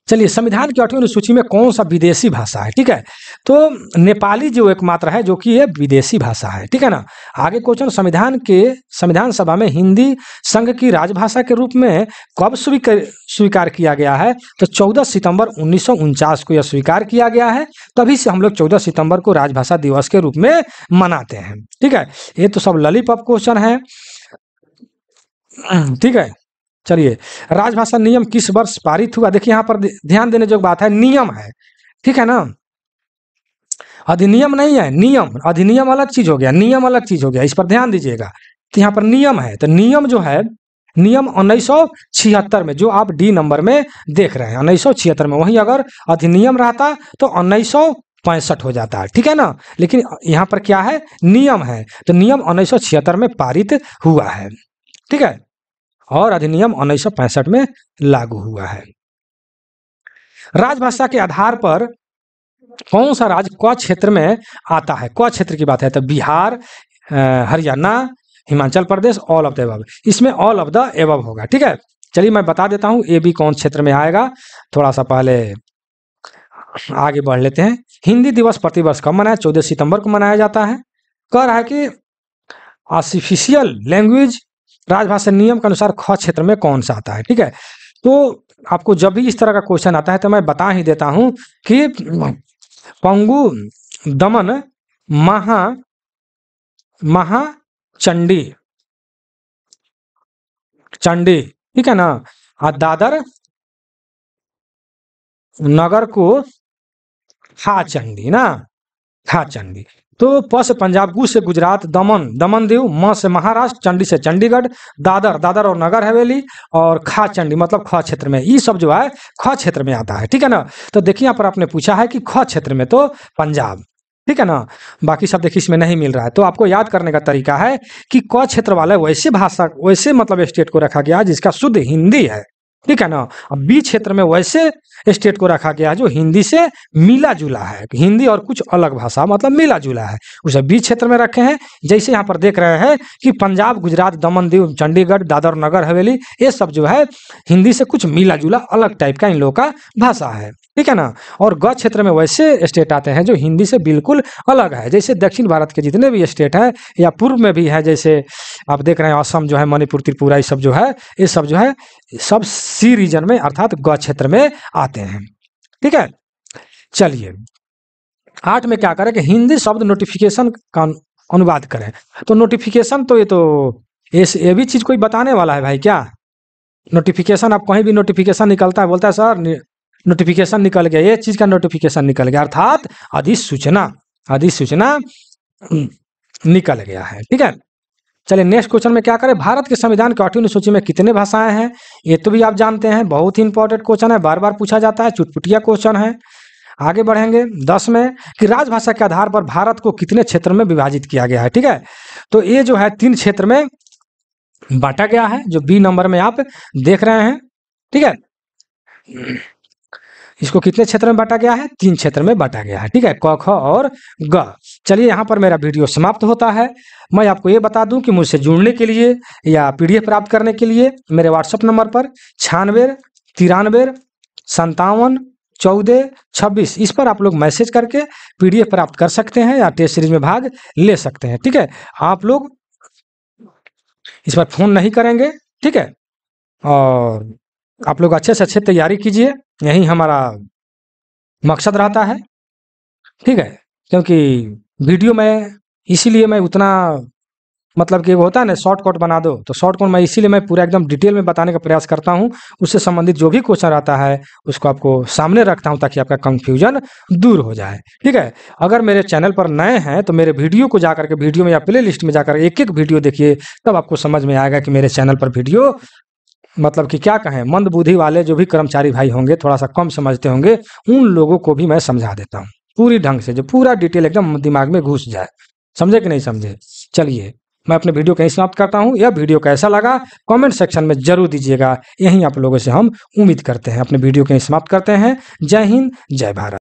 चलिए संविधान की आठवीं अनुसूची में कौन सा विदेशी भाषा है ठीक है तो नेपाली जो एकमात्र है जो कि यह विदेशी भाषा है ठीक है ना आगे क्वेश्चन संविधान के संविधान सभा में हिंदी संघ की राजभाषा के रूप में कब स्वीकार स्वीकार किया गया है तो 14 सितंबर उन्नीस को यह स्वीकार किया गया है तभी से हम लोग चौदह सितंबर को राजभाषा दिवस के रूप में मनाते हैं ठीक है ये तो सब ललीपॉप क्वेश्चन है ठीक है चलिए राजभाषा नियम किस वर्ष पारित हुआ देखिए यहाँ पर ध्यान देने जो बात है नियम है ठीक है ना अधिनियम नहीं है नियम अधिनियम अलग चीज हो गया नियम अलग चीज हो गया इस पर ध्यान दीजिएगा तो यहाँ पर नियम है तो नियम जो है नियम उन्नीस में जो आप डी नंबर में देख रहे हैं उन्नीस में वही अगर अधिनियम रहता तो उन्नीस पैंसठ हो जाता है ठीक है ना लेकिन यहाँ पर क्या है नियम है तो नियम उन्नीस में पारित हुआ है ठीक है और अधिनियम उन्नीस में लागू हुआ है राजभाषा के आधार पर कौन सा राज्य क क्षेत्र में आता है क क्षेत्र की बात है तो Bihar Haryana Himachal Pradesh all of the above इसमें ऑल ऑफ द एवब होगा ठीक है चलिए मैं बता देता हूँ ए बी कौन क्षेत्र में आएगा थोड़ा सा पहले आगे बढ़ लेते हैं हिंदी दिवस प्रतिवर्ष कब मनाया चौदह सितंबर को मनाया जाता है कह रहा है कि आर्टिफिशियल लैंग्वेज राजभाषा नियम के अनुसार ख क्षेत्र में कौन सा आता है ठीक है तो आपको जब भी इस तरह का क्वेश्चन आता है तो मैं बता ही देता हूं कि पंगु दमन महा महा चंडी चंडी ठीक है ना और दादर नगर को खा चंडी ना खा चंडी तो प से पंजाब गु से गुजरात दमन दमन दीव म से महाराष्ट्र चंडी से चंडीगढ़ दादर दादर और नगर हवेली और खा चंडी मतलब ख क्षेत्र में ये सब जो है ख क्षेत्र में आता है ठीक है ना तो देखिए यहाँ पर आपने पूछा है कि ख क्षेत्र में तो पंजाब ठीक है ना बाकी सब देखिए इसमें नहीं मिल रहा है तो आपको याद करने का तरीका है कि क क्षेत्र वाले वैसे भाषा वैसे मतलब स्टेट को रखा गया है जिसका शुद्ध हिंदी है ठीक है ना अब बी क्षेत्र में वैसे स्टेट को रखा गया है जो हिंदी से मिला जुला है हिंदी और कुछ अलग भाषा मतलब मिला जुला है उसे बी क्षेत्र में रखे हैं जैसे यहाँ पर देख रहे हैं कि पंजाब गुजरात दमन दीव चंडीगढ़ दादर नगर हवेली ये सब जो है हिंदी से कुछ मिला जुला अलग टाइप का इन लोगों का भाषा है ठीक है ना और ग क्षेत्र में वैसे स्टेट आते हैं जो हिंदी से बिल्कुल अलग है जैसे दक्षिण भारत के जितने भी स्टेट हैं या पूर्व में भी है जैसे आप देख रहे हैं असम जो है मणिपुर त्रिपुरा ये सब जो है ये सब जो है सब सी रीजन में अर्थात ग क्षेत्र में आते हैं ठीक है चलिए आठ में क्या करें कि हिंदी शब्द नोटिफिकेशन का अनुवाद करें तो नोटिफिकेशन तो ये तो ये भी चीज़ कोई बताने वाला है भाई क्या नोटिफिकेशन आप कहीं भी नोटिफिकेशन निकलता है बोलता है सर नोटिफिकेशन निकल गया ये चीज का नोटिफिकेशन निकल गया अर्थात अधिसूचना अधिसूचना हम्म, निकल गया है ठीक है चलिए नेक्स्ट क्वेश्चन में क्या करें भारत के संविधान की आठवीं सूची में कितने भाषाएं हैं ये तो भी आप जानते हैं बहुत ही इंपॉर्टेंट क्वेश्चन है बार बार पूछा जाता है चुटपुटिया क्वेश्चन है आगे बढ़ेंगे दस में कि राजभाषा के आधार पर भारत को कितने क्षेत्र में विभाजित किया गया है ठीक है तो ये जो है तीन क्षेत्र में बांटा गया है जो बी नंबर में आप देख रहे हैं ठीक है इसको कितने क्षेत्र में बांटा गया है तीन क्षेत्र में बांटा गया है ठीक है क ख और ग चलिए यहाँ पर मेरा वीडियो समाप्त होता है मैं आपको ये बता दूं कि मुझसे जुड़ने के लिए या पीडीएफ प्राप्त करने के लिए मेरे व्हाट्सअप नंबर पर छियानवे तिरानवे संतावन चौदह छब्बीस इस पर आप लोग मैसेज करके पीडीएफ प्राप्त कर सकते हैं या टेस्ट सीरीज में भाग ले सकते हैं ठीक है आप लोग इस पर फोन नहीं करेंगे ठीक है और आप लोग अच्छे से अच्छे तैयारी कीजिए यही हमारा मकसद रहता है ठीक है क्योंकि वीडियो में इसीलिए मैं उतना मतलब कि वो होता है ना शॉर्ट कट बना दो तो शॉर्ट कट मैं इसीलिए मैं पूरा एकदम डिटेल में बताने का प्रयास करता हूँ उससे संबंधित जो भी क्वेश्चन रहता है उसको आपको सामने रखता हूँ ताकि आपका कंफ्यूजन दूर हो जाए ठीक है अगर मेरे चैनल पर नए हैं तो मेरे वीडियो को जाकर के वीडियो में या प्ले लिस्ट में जाकर एक एक वीडियो देखिए तब आपको समझ में आएगा कि मेरे चैनल पर वीडियो मतलब कि क्या कहें मंद बुद्धि वाले जो भी कर्मचारी भाई होंगे थोड़ा सा कम समझते होंगे उन लोगों को भी मैं समझा देता हूँ पूरी ढंग से जो पूरा डिटेल एकदम दिमाग में घुस जाए समझे कि नहीं समझे चलिए मैं अपने वीडियो कहीं समाप्त करता हूँ यह वीडियो कैसा लगा कमेंट सेक्शन में जरूर दीजिएगा यहीं आप लोगों से हम उम्मीद करते हैं अपने वीडियो कहीं समाप्त करते हैं जय हिंद जय भारत